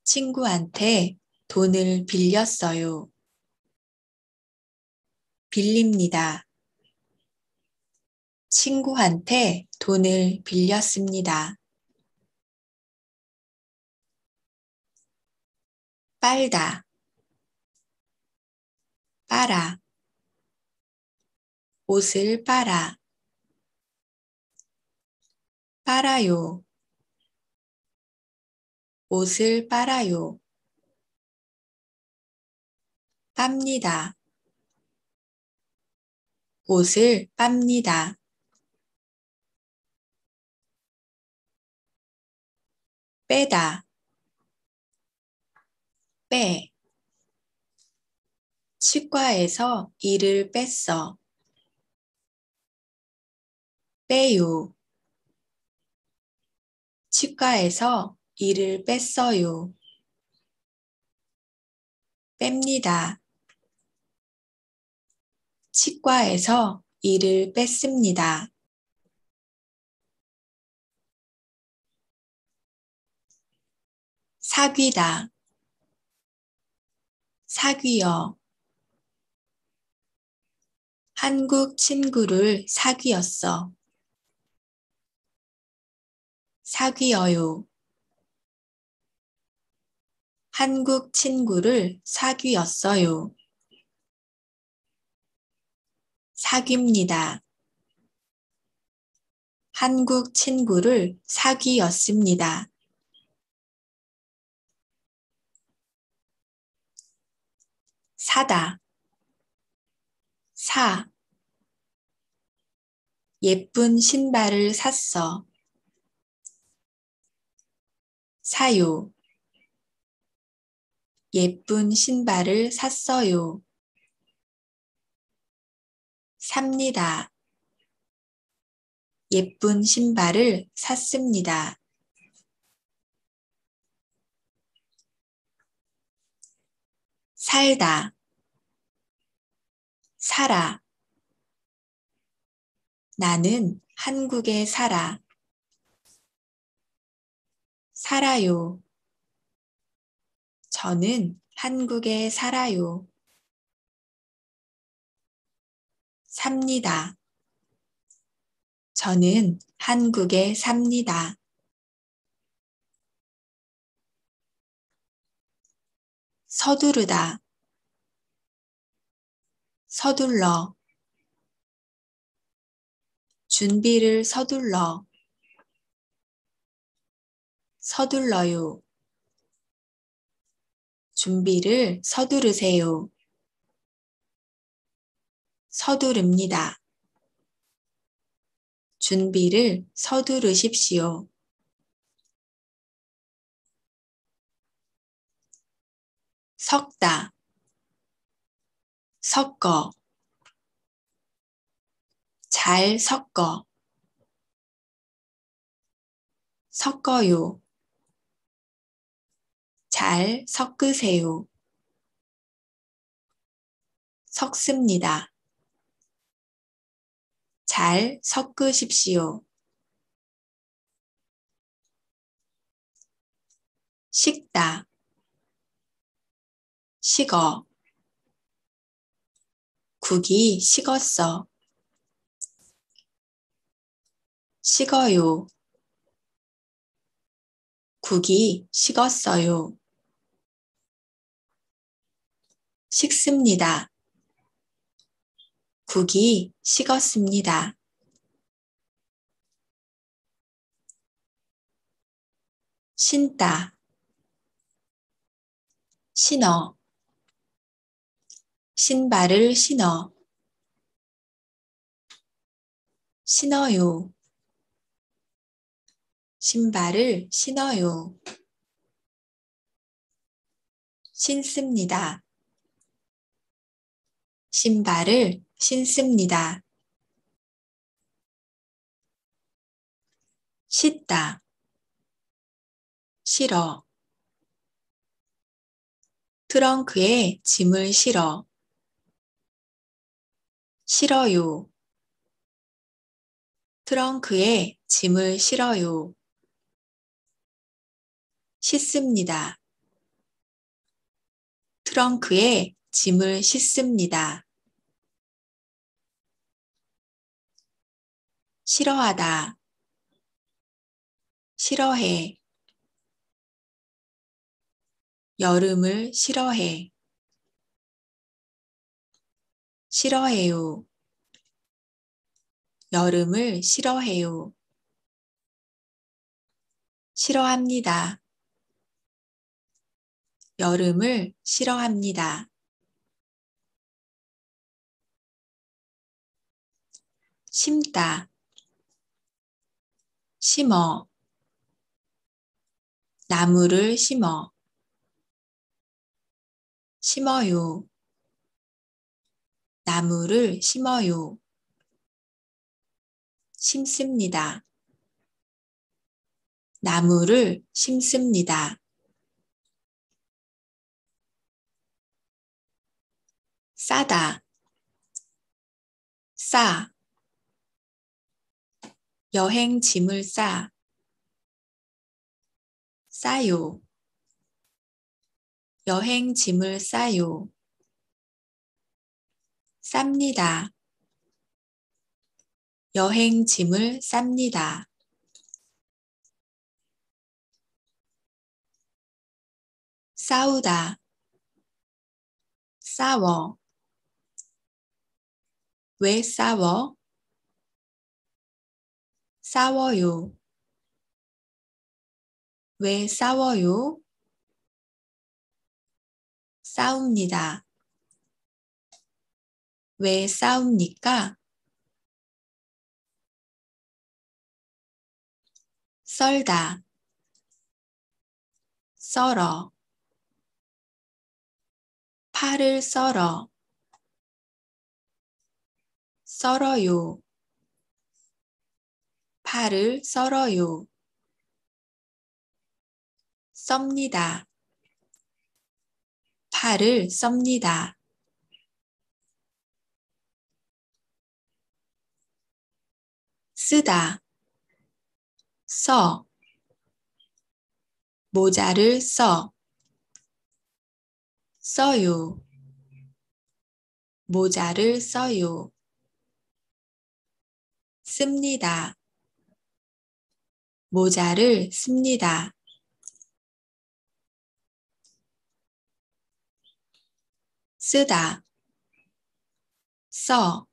Speaker 1: 친구한테 돈을 빌렸어요. 빌립니다. 친구한테 돈을 빌렸습니다. 빨다, 빨아, 옷을 빨아, 빨아요. 옷을 빨아요. 빱니다. 옷을 빱니다. 빼다 빼 치과에서 이를 뺐어 빼요 치과에서 이를 뺐어요. 뺍니다. 치과에서 이를 뺐습니다. 사귀다. 사귀어. 한국 친구를 사귀었어. 사귀어요. 한국 친구를 사귀었어요. 사귀입니다. 한국 친구를 사귀었습니다. 사다 사 예쁜 신발을 샀어. 사요 예쁜 신발을 샀어요. 삽니다. 예쁜 신발을 샀습니다. 살다. 살아. 나는 한국에 살아. 살아요. 저는 한국에 살아요. 삽니다. 저는 한국에 삽니다. 서두르다. 서둘러. 준비를 서둘러. 서둘러요. 준비를 서두르세요. 서두릅니다. 준비를 서두르십시오. 섞다, 섞어, 잘 섞어, 섞어요. 잘 섞으세요. 섞습니다. 잘 섞으십시오. 식다. 식어. 국이 식었어. 식어요. 국이 식었어요. 식습니다. 국이 식었습니다. 신다, 신어, 신발을 신어, 신어요, 신발을 신어요, 신습니다. 신발을 신습니다. 씻다, 실어. 트렁크에 짐을 실어. 실어요. 트렁크에 짐을 실어요. 씻습니다. 트렁크에 짐을 씻습니다. 싫어하다, 싫어해. 여름을 싫어해. 싫어해요. 여름을 싫어해요. 싫어합니다. 여름을 싫어합니다. 심다. 심어 나무를 심어 심어요 나무를 심어요 심습니다 나무를 심습니다 싸다 싸 여행 짐을 싸 싸요 여행 짐을 싸요 쌉니다 여행 짐을 쌉니다 싸우다 싸워 왜 싸워? 싸워요? 왜 싸워요? 싸웁니다. 왜 싸웁니까? 썰다, 썰어, 팔을 썰어, 썰어요. 팔을 썰어요. 썹니다. 팔을 썹니다. 쓰다, 써, 모자를 써, 써요, 모자를 써요, 씁니다, 모자를 씁니다. 쓰다, 써.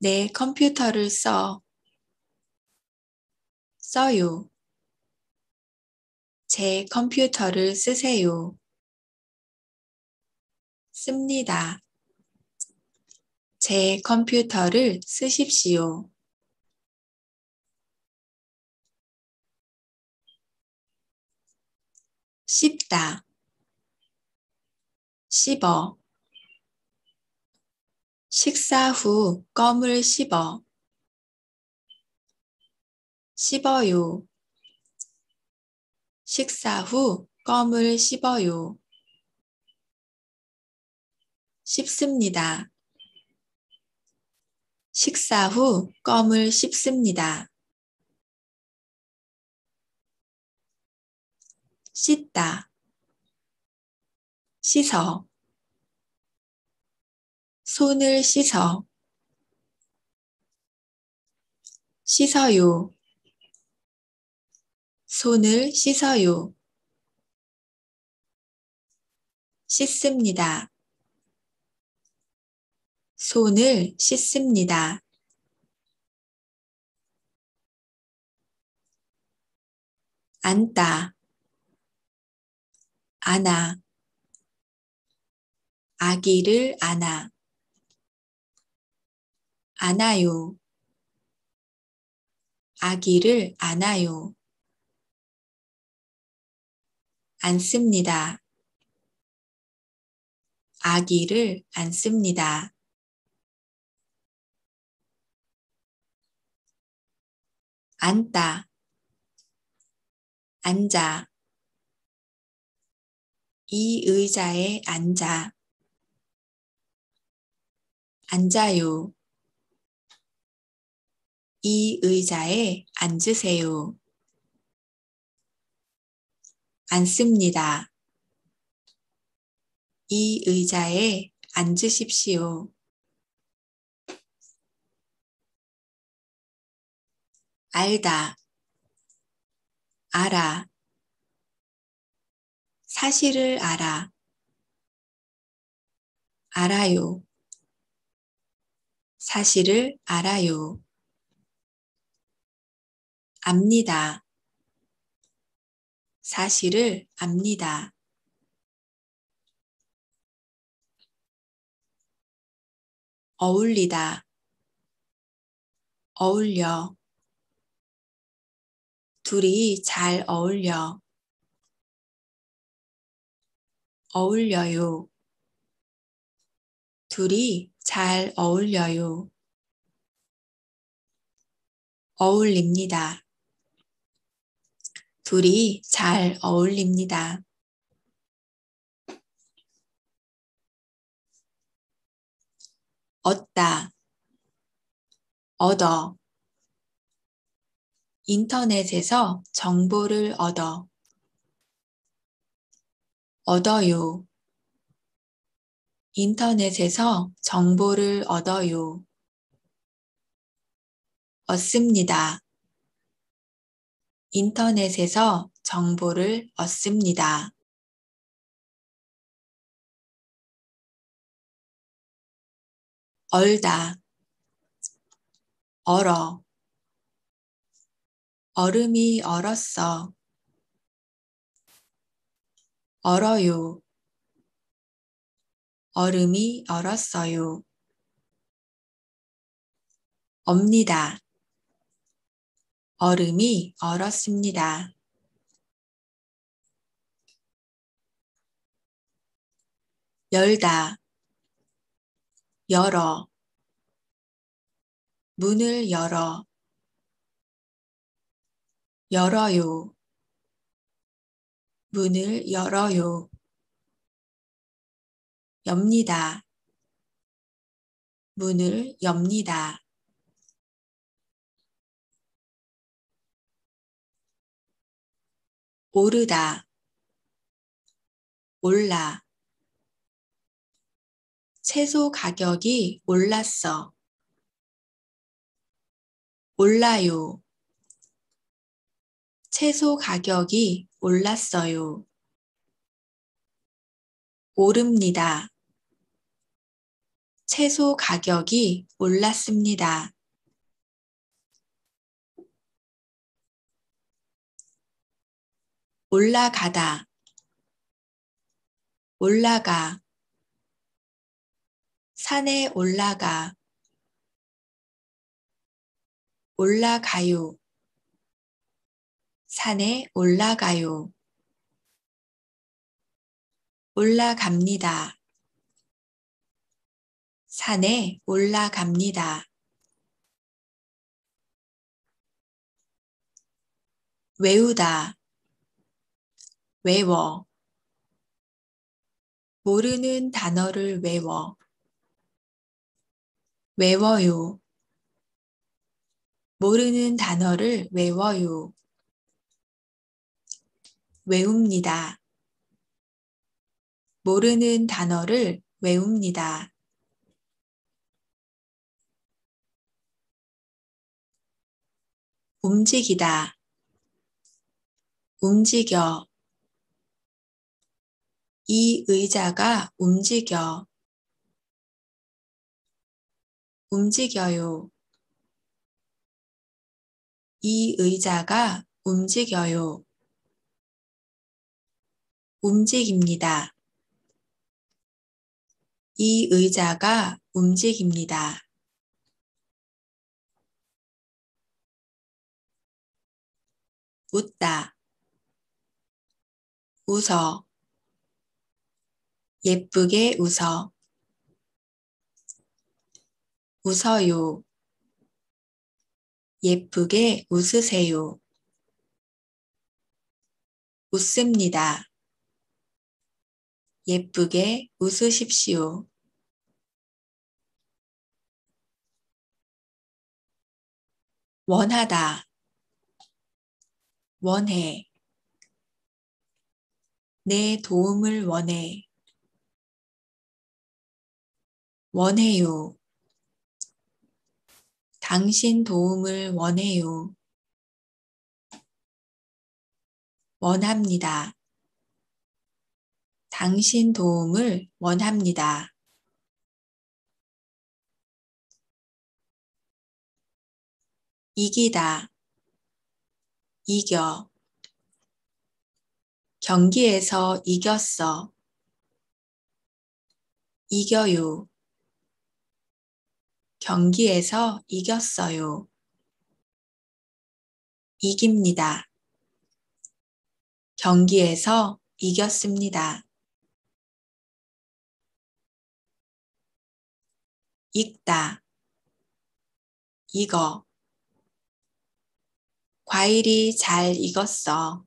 Speaker 1: 내 컴퓨터를 써. 써요. 제 컴퓨터를 쓰세요. 씁니다. 제 컴퓨터를 쓰십시오. 씹다 씹어 식사 후 껌을 씹어 씹어요 식사 후 껌을 씹어요 씹습니다 식사 후 껌을 씹습니다. 씻다, 씻어, 손을 씻어, 씻어요, 손을 씻어요, 씻습니다, 손을 씻습니다. 앉다, 안아 아기를 안아 안아요 아기를 안아요 안습니다 아기를 안습니다 앉다 앉아 이 의자에 앉아. 앉아요. 이 의자에 앉으세요. 앉습니다. 이 의자에 앉으십시오. 알다. 알아. 사실을 알아. 알아요. 사실을 알아요. 압니다. 사실을 압니다. 어울리다. 어울려. 둘이 잘 어울려. 어울려요. 둘이 잘 어울려요. 어울립니다. 둘이 잘 어울립니다. 얻다, 얻어. 인터넷에서 정보를 얻어. 얻어요. 인터넷에서 정보를 얻어요. 얻습니다. 인터넷에서 정보를 얻습니다. 얼다, 얼어. 얼음이 얼었어. 얼어요. 얼음이 얼었어요. 업니다. 얼음이 얼었습니다. 열다. 열어. 문을 열어. 열어요. 문을 열어요. 엽니다. 문을 엽니다. 오르다. 올라. 채소 가격이 올랐어. 올라요. 채소 가격이 올랐어요 오릅니다. 채소 가격이 올랐습니다. 올라가다 올라가 산에 올라가 올라가요 산에 올라가요. 올라갑니다. 산에 올라갑니다. 외우다. 외워. 모르는 단어를 외워. 외워요. 모르는 단어를 외워요. 외웁니다. 모르는 단어를 외웁니다. 움직이다. 움직여. 이 의자가 움직여. 움직여요. 이 의자가 움직여요. 움직입니다. 이 의자가 움직입니다. 웃다. 웃어. 예쁘게 웃어. 웃어요. 예쁘게 웃으세요. 웃습니다. 예쁘게 웃으십시오. 원하다, 원해, 내 도움을 원해, 원해요. 당신 도움을 원해요. 원합니다. 당신 도움을 원합니다. 이기다, 이겨. 경기에서 이겼어. 이겨요. 경기에서 이겼어요. 이깁니다. 경기에서 이겼습니다. 읽다 익어. 과일이 잘 익었어.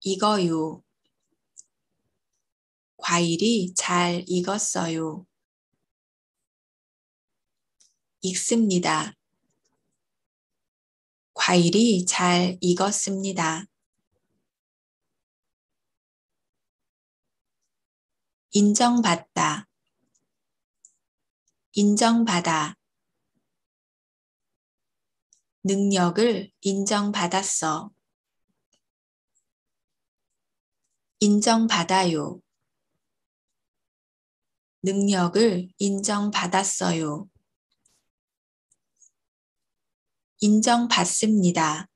Speaker 1: 익어요. 과일이 잘 익었어요. 익습니다. 과일이 잘 익었습니다. 인정받다. 인정받아. 능력을 인정받았어. 인정받아요. 능력을 인정받았어요. 인정받습니다.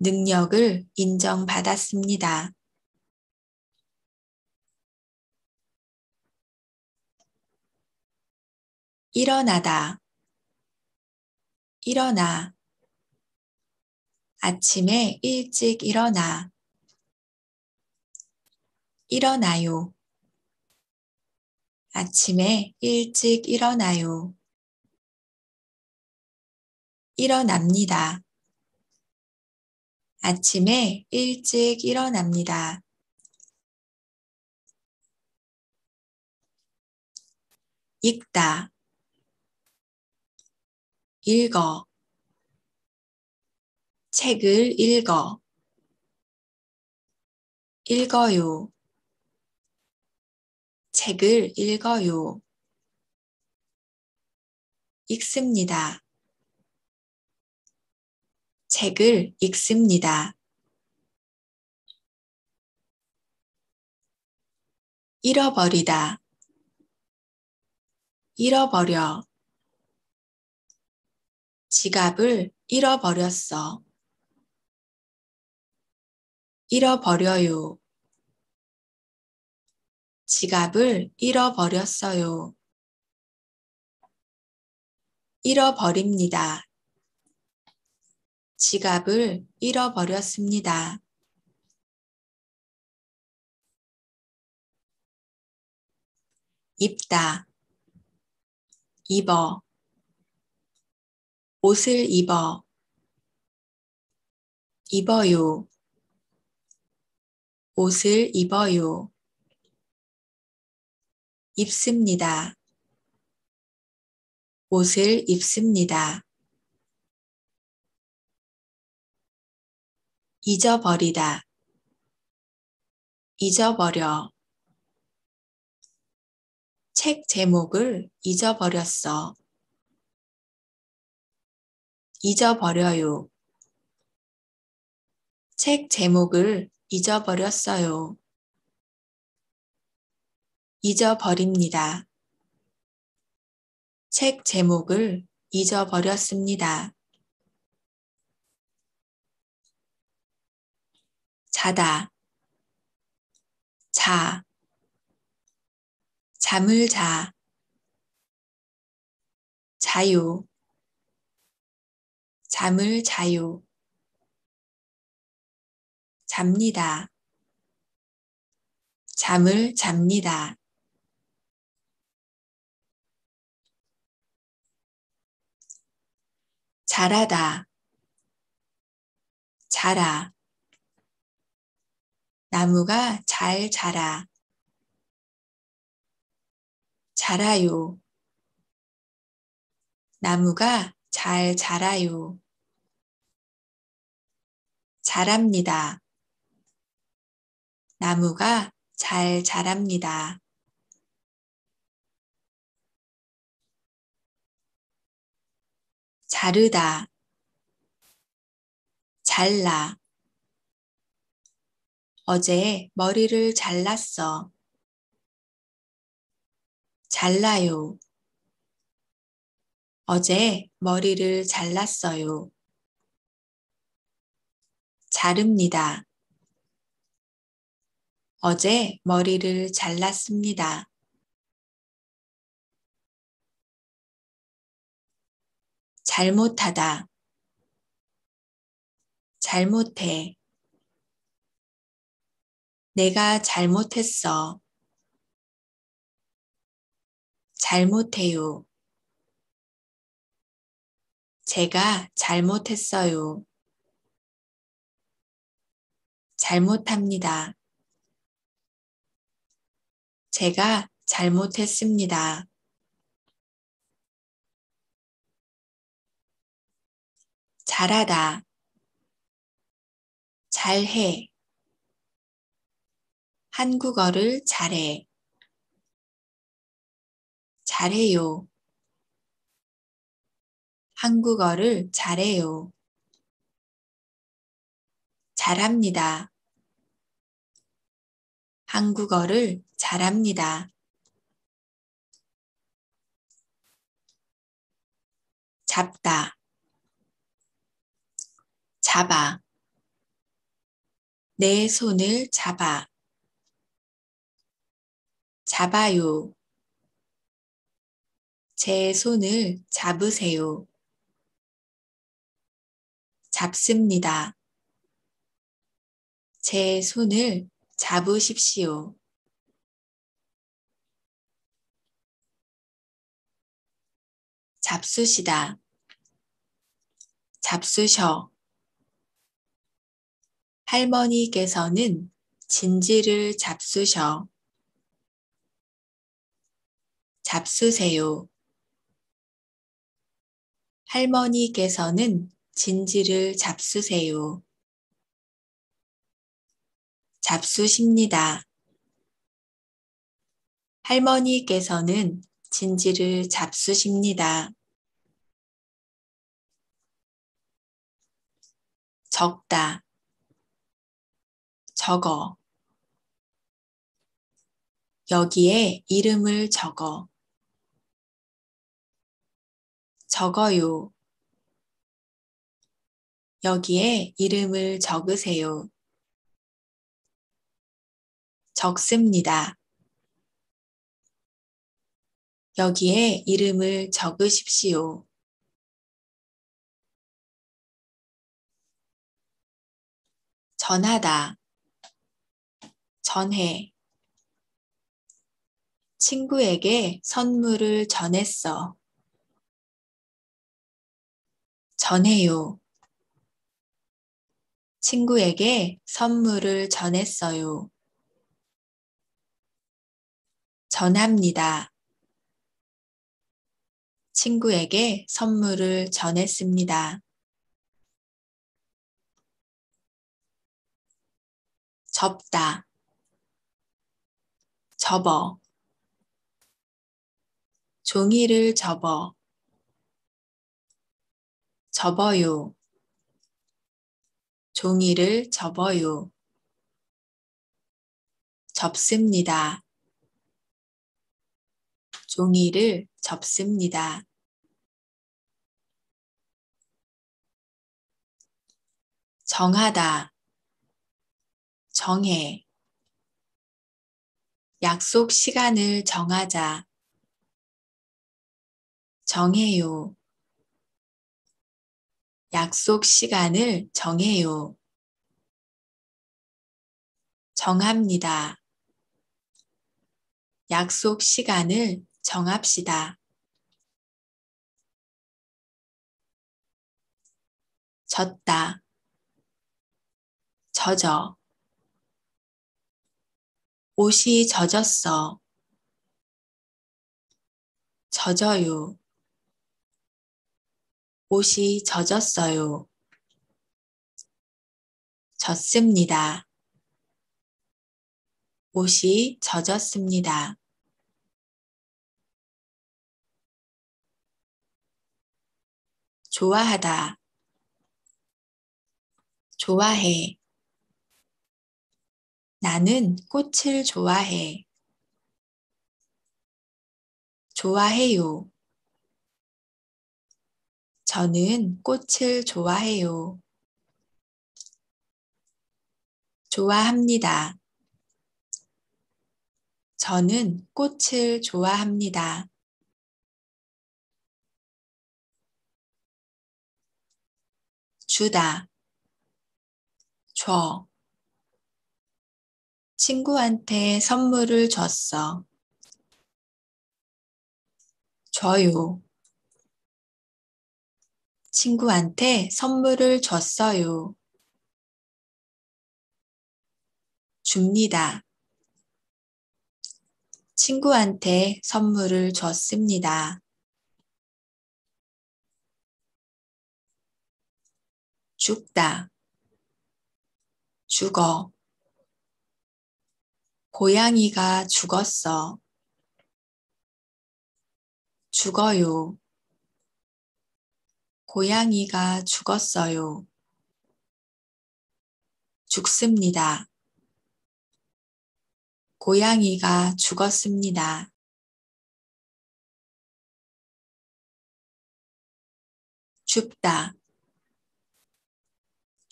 Speaker 1: 능력을 인정받았습니다. 일어나다, 일어나. 아침에 일찍 일어나. 일어나요. 아침에 일찍 일어나요. 일어납니다. 아침에 일찍 일어납니다. 읽다, 읽어. 책을 읽어. 읽어요. 책을 읽어요. 읽습니다. 책을 읽습니다. 잃어버리다. 잃어버려. 지갑을 잃어버렸어. 잃어버려요. 지갑을 잃어버렸어요. 잃어버립니다. 지갑을 잃어버렸습니다. 입다, 입어, 옷을 입어. 입어요. 옷을 입어요. 입습니다. 옷을 입습니다. 잊어버리다. 잊어버려. 책 제목을 잊어버렸어. 잊어버려요. 책 제목을 잊어버렸어요. 잊어버립니다. 책 제목을 잊어버렸습니다. 자다. 자. 잠을 자. 자유. 잠을 자요. 잡니다. 잠을 잡니다. 자라다 자라. 나무가 잘 자라. 자라요. 나무가 잘 자라요. 자랍니다. 나무가 잘 자랍니다. 자르다, 잘라. 어제 머리를 잘랐어. 잘라요. 어제 머리를 잘랐어요. 자릅니다. 어제 머리를 잘랐습니다. 잘못하다. 잘못해. 내가 잘못했어. 잘못해요. 제가 잘못했어요. 잘못합니다. 제가 잘못했습니다. 잘하다. 잘해. 한국어를 잘해. 잘해요. 한국어를 잘해요. 잘합니다. 한국어를 잘합니다. 잡다, 잡아. 내 손을 잡아. 잡아요. 제 손을 잡으세요. 잡습니다. 제 손을 잡으십시오. 잡수시다. 잡수셔. 할머니께서는 진지를 잡수셔. 잡수세요. 할머니께서는 진지를 잡수세요. 잡수십니다. 할머니께서는 진지를 잡수십니다. 적다, 적어. 여기에 이름을 적어. 적어요. 여기에 이름을 적으세요. 적습니다. 여기에 이름을 적으십시오. 전하다, 전해. 친구에게 선물을 전했어. 전해요. 친구에게 선물을 전했어요. 전합니다. 친구에게 선물을 전했습니다. 접다, 접어, 종이를 접어, 접어요, 종이를 접어요, 접습니다. 종이를 접습니다. 정하다, 정해. 약속 시간을 정하자. 정해요. 약속 시간을 정해요. 정합니다. 약속 시간을 정합시다. 졌다. 젖어. 옷이 젖었어. 젖어요. 옷이 젖었어요. 젖습니다. 옷이 젖었습니다. 좋아하다. 좋아해. 나는 꽃을 좋아해. 좋아해요. 저는 꽃을 좋아해요. 좋아합니다. 저는 꽃을 좋아합니다. 주다, 줘. 친구한테 선물을 줬어. 줘요. 친구한테 선물을 줬어요. 줍니다. 친구한테 선물을 줬습니다. 죽다, 죽어. 고양이가 죽었어. 죽어요. 고양이가 죽었어요. 죽습니다. 고양이가 죽었습니다. 춥다.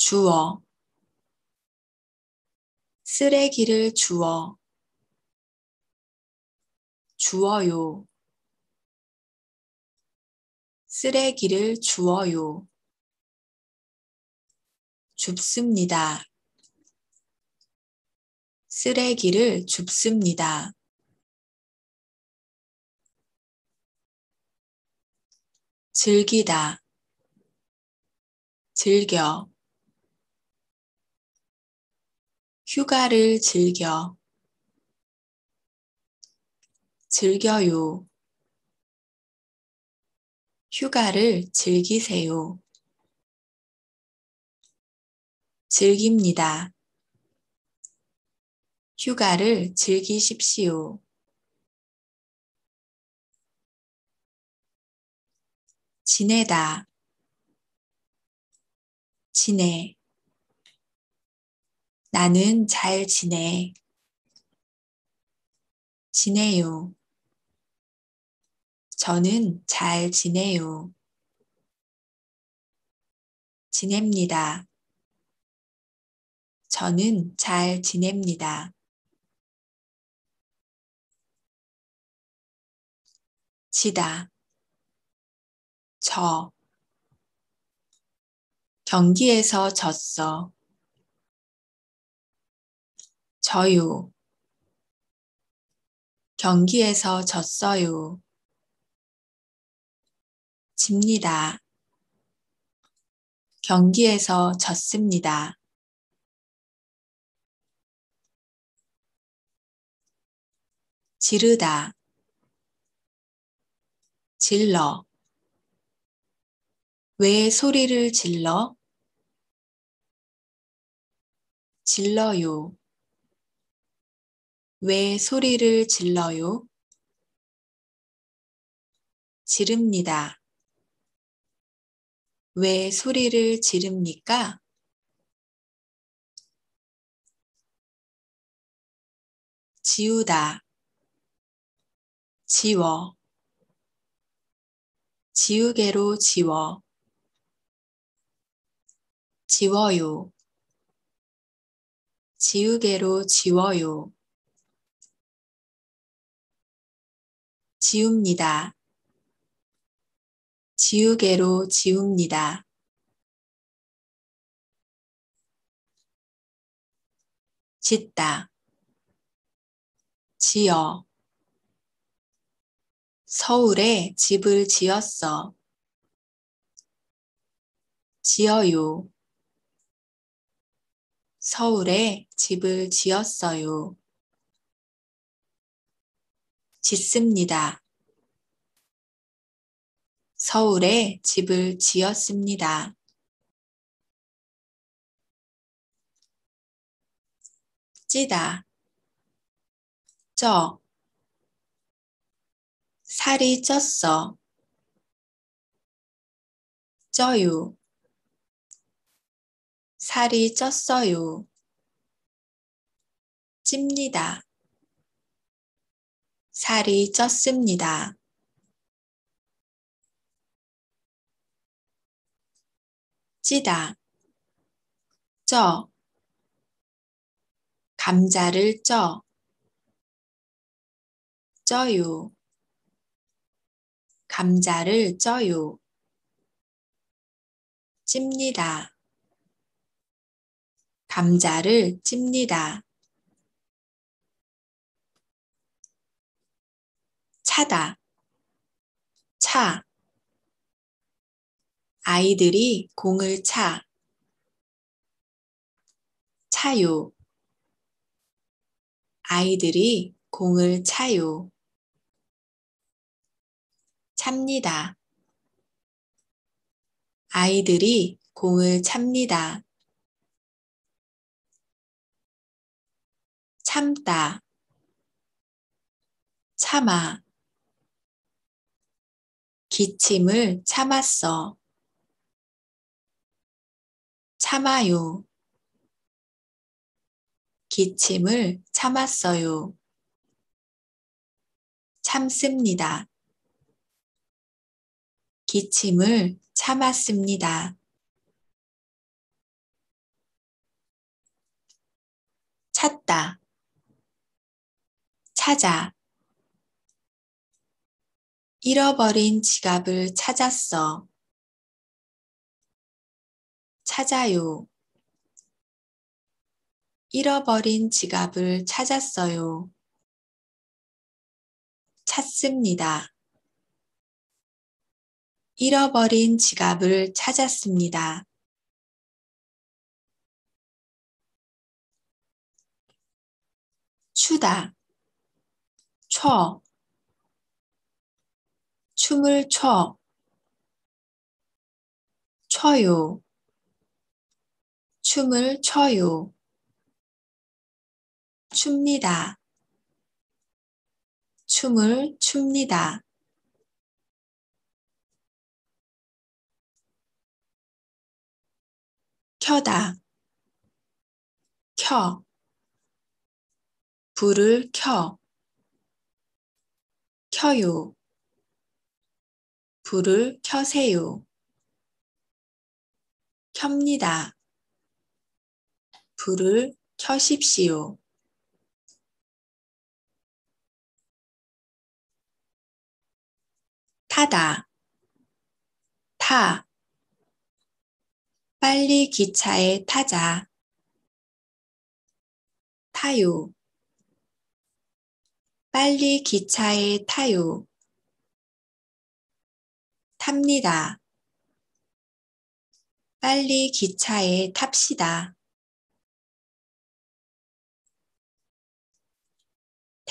Speaker 1: 주어 쓰레기를 주어 주어요 쓰레기를 주어요 줍습니다 쓰레기를 줍습니다. 즐기다 즐겨 휴가를 즐겨. 즐겨요. 휴가를 즐기세요. 즐깁니다. 휴가를 즐기십시오. 지내다. 지내. 나는 잘 지내. 지내요. 저는 잘 지내요. 지냅니다. 저는 잘 지냅니다. 지다. 저. 경기에서 졌어. 저요. 경기에서 졌어요. 집니다. 경기에서 졌습니다. 지르다. 질러. 왜 소리를 질러? 질러요. 왜 소리를 질러요? 지릅니다. 왜 소리를 지릅니까? 지우다, 지워, 지우개로 지워, 지워요, 지우개로 지워요. 지웁니다. 지우개로 지웁니다. 짓다, 지어. 서울에 집을 지었어. 지어요. 서울에 집을 지었어요. 짓습니다. 서울에 집을 지었습니다. 찌다, 쪄, 살이 쪘어, 쪄요, 살이 쪘어요, 찝니다, 살이 쪘습니다. 찌다, 쪄, 감자를 쪄, 쪄요, 감자를 쪄요, 찝니다, 감자를 찝니다, 차다, 차, 아이들이 공을 차. 차요. 아이들이 공을 차요. 찹니다. 아이들이 공을 찹니다. 참다. 참아. 기침을 참았어. 참아요. 기침을 참았어요. 참습니다. 기침을 참았습니다. 찾다. 찾아. 잃어버린 지갑을 찾았어. 찾아요. 잃어버린 지갑을 찾았어요. 찾습니다. 잃어버린 지갑을 찾았습니다. 추다, 춰, 춤을 춰, 춰요, 춤을 춰요. 춥니다. 춤을 춥니다. 켜다. 켜. 불을 켜. 켜요. 불을 켜세요. 켭니다. 불을 켜십시오. 타다, 타. 빨리 기차에 타자. 타요. 빨리 기차에 타요. 탑니다. 빨리 기차에 탑시다.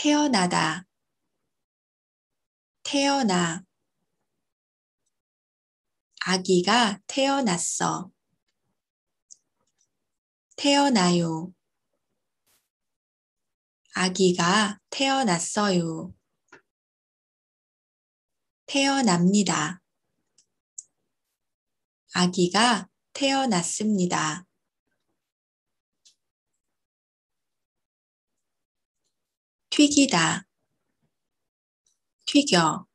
Speaker 1: 태어나다 태어나 아기가 태어났어 태어나요 아기가 태어났어요 태어납니다 아기가 태어났습니다. 튀기다, 튀겨.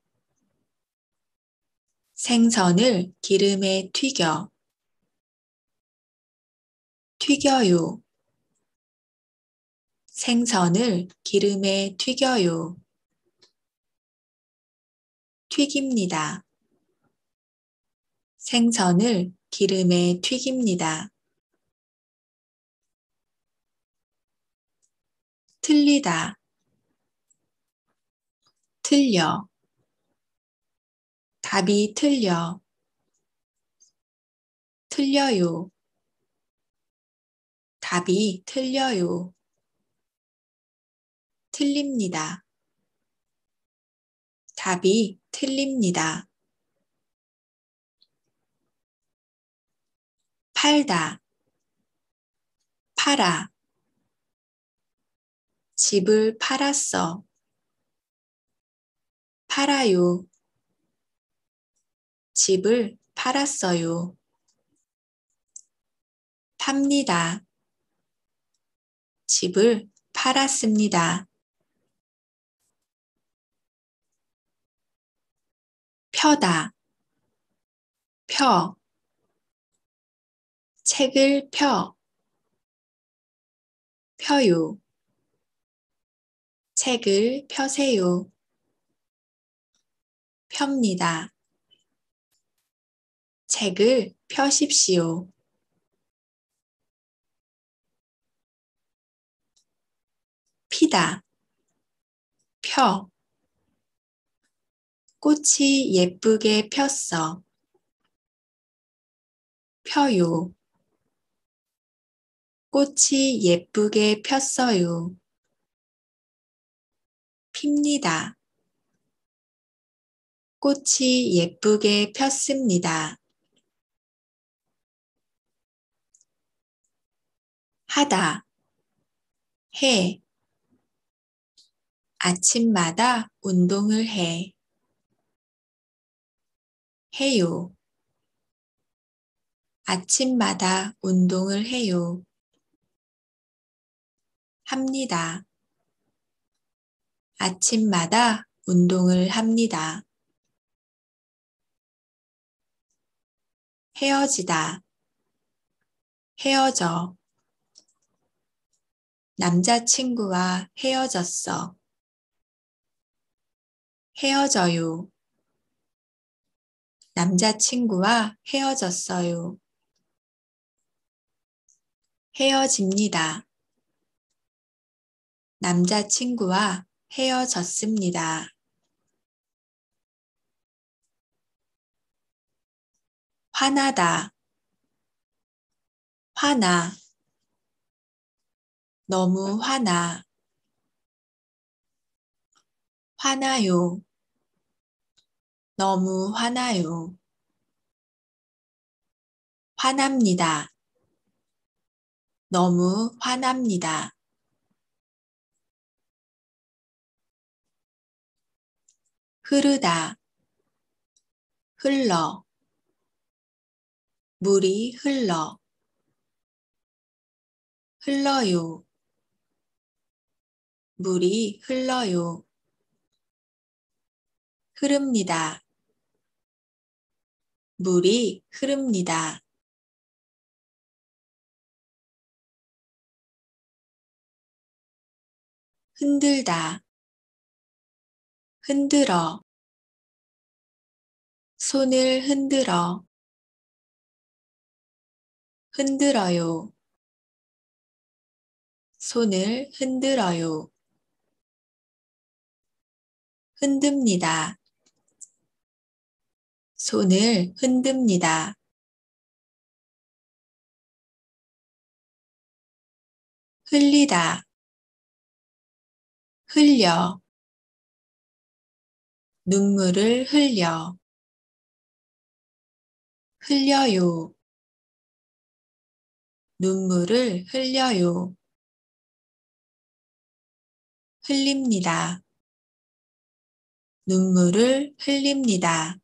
Speaker 1: 생선을 기름에 튀겨. 튀겨요. 생선을 기름에 튀겨요. 튀깁니다. 생선을 기름에 튀깁니다. 틀리다. 틀려. 답이 틀려. 틀려요. 답이 틀려요. 틀립니다. 답이 틀립니다. 팔다. 팔아. 집을 팔았어. 팔아요. 집을 팔았어요. 팝니다. 집을 팔았습니다. 펴다. 펴. 책을 펴. 펴요. 책을 펴세요. 펴니다 책을 펴십시오. 피다, 펴. 꽃이 예쁘게 폈어. 펴요. 꽃이 예쁘게 폈어요. 핍니다. 꽃이 예쁘게 폈습니다. 하다, 해. 아침마다 운동을 해. 해요. 아침마다 운동을 해요. 합니다. 아침마다 운동을 합니다. 헤어지다, 헤어져. 남자친구와 헤어졌어. 헤어져요. 남자친구와 헤어졌어요. 헤어집니다. 남자친구와 헤어졌습니다. 화나다, 화나, 너무 화나, 화나요, 너무 화나요, 화납니다, 너무 화납니다. 흐르다, 흘러, 물이 흘러 흘러요 물이 흘러요 흐릅니다 물이 흐릅니다 흔들다 흔들어 손을 흔들어 흔들어요. 손을 흔들어요. 흔듭니다. 손을 흔듭니다. 흘리다. 흘려. 눈물을 흘려. 흘려요. 눈물을 흘려요. 흘립니다. 눈물을 흘립니다.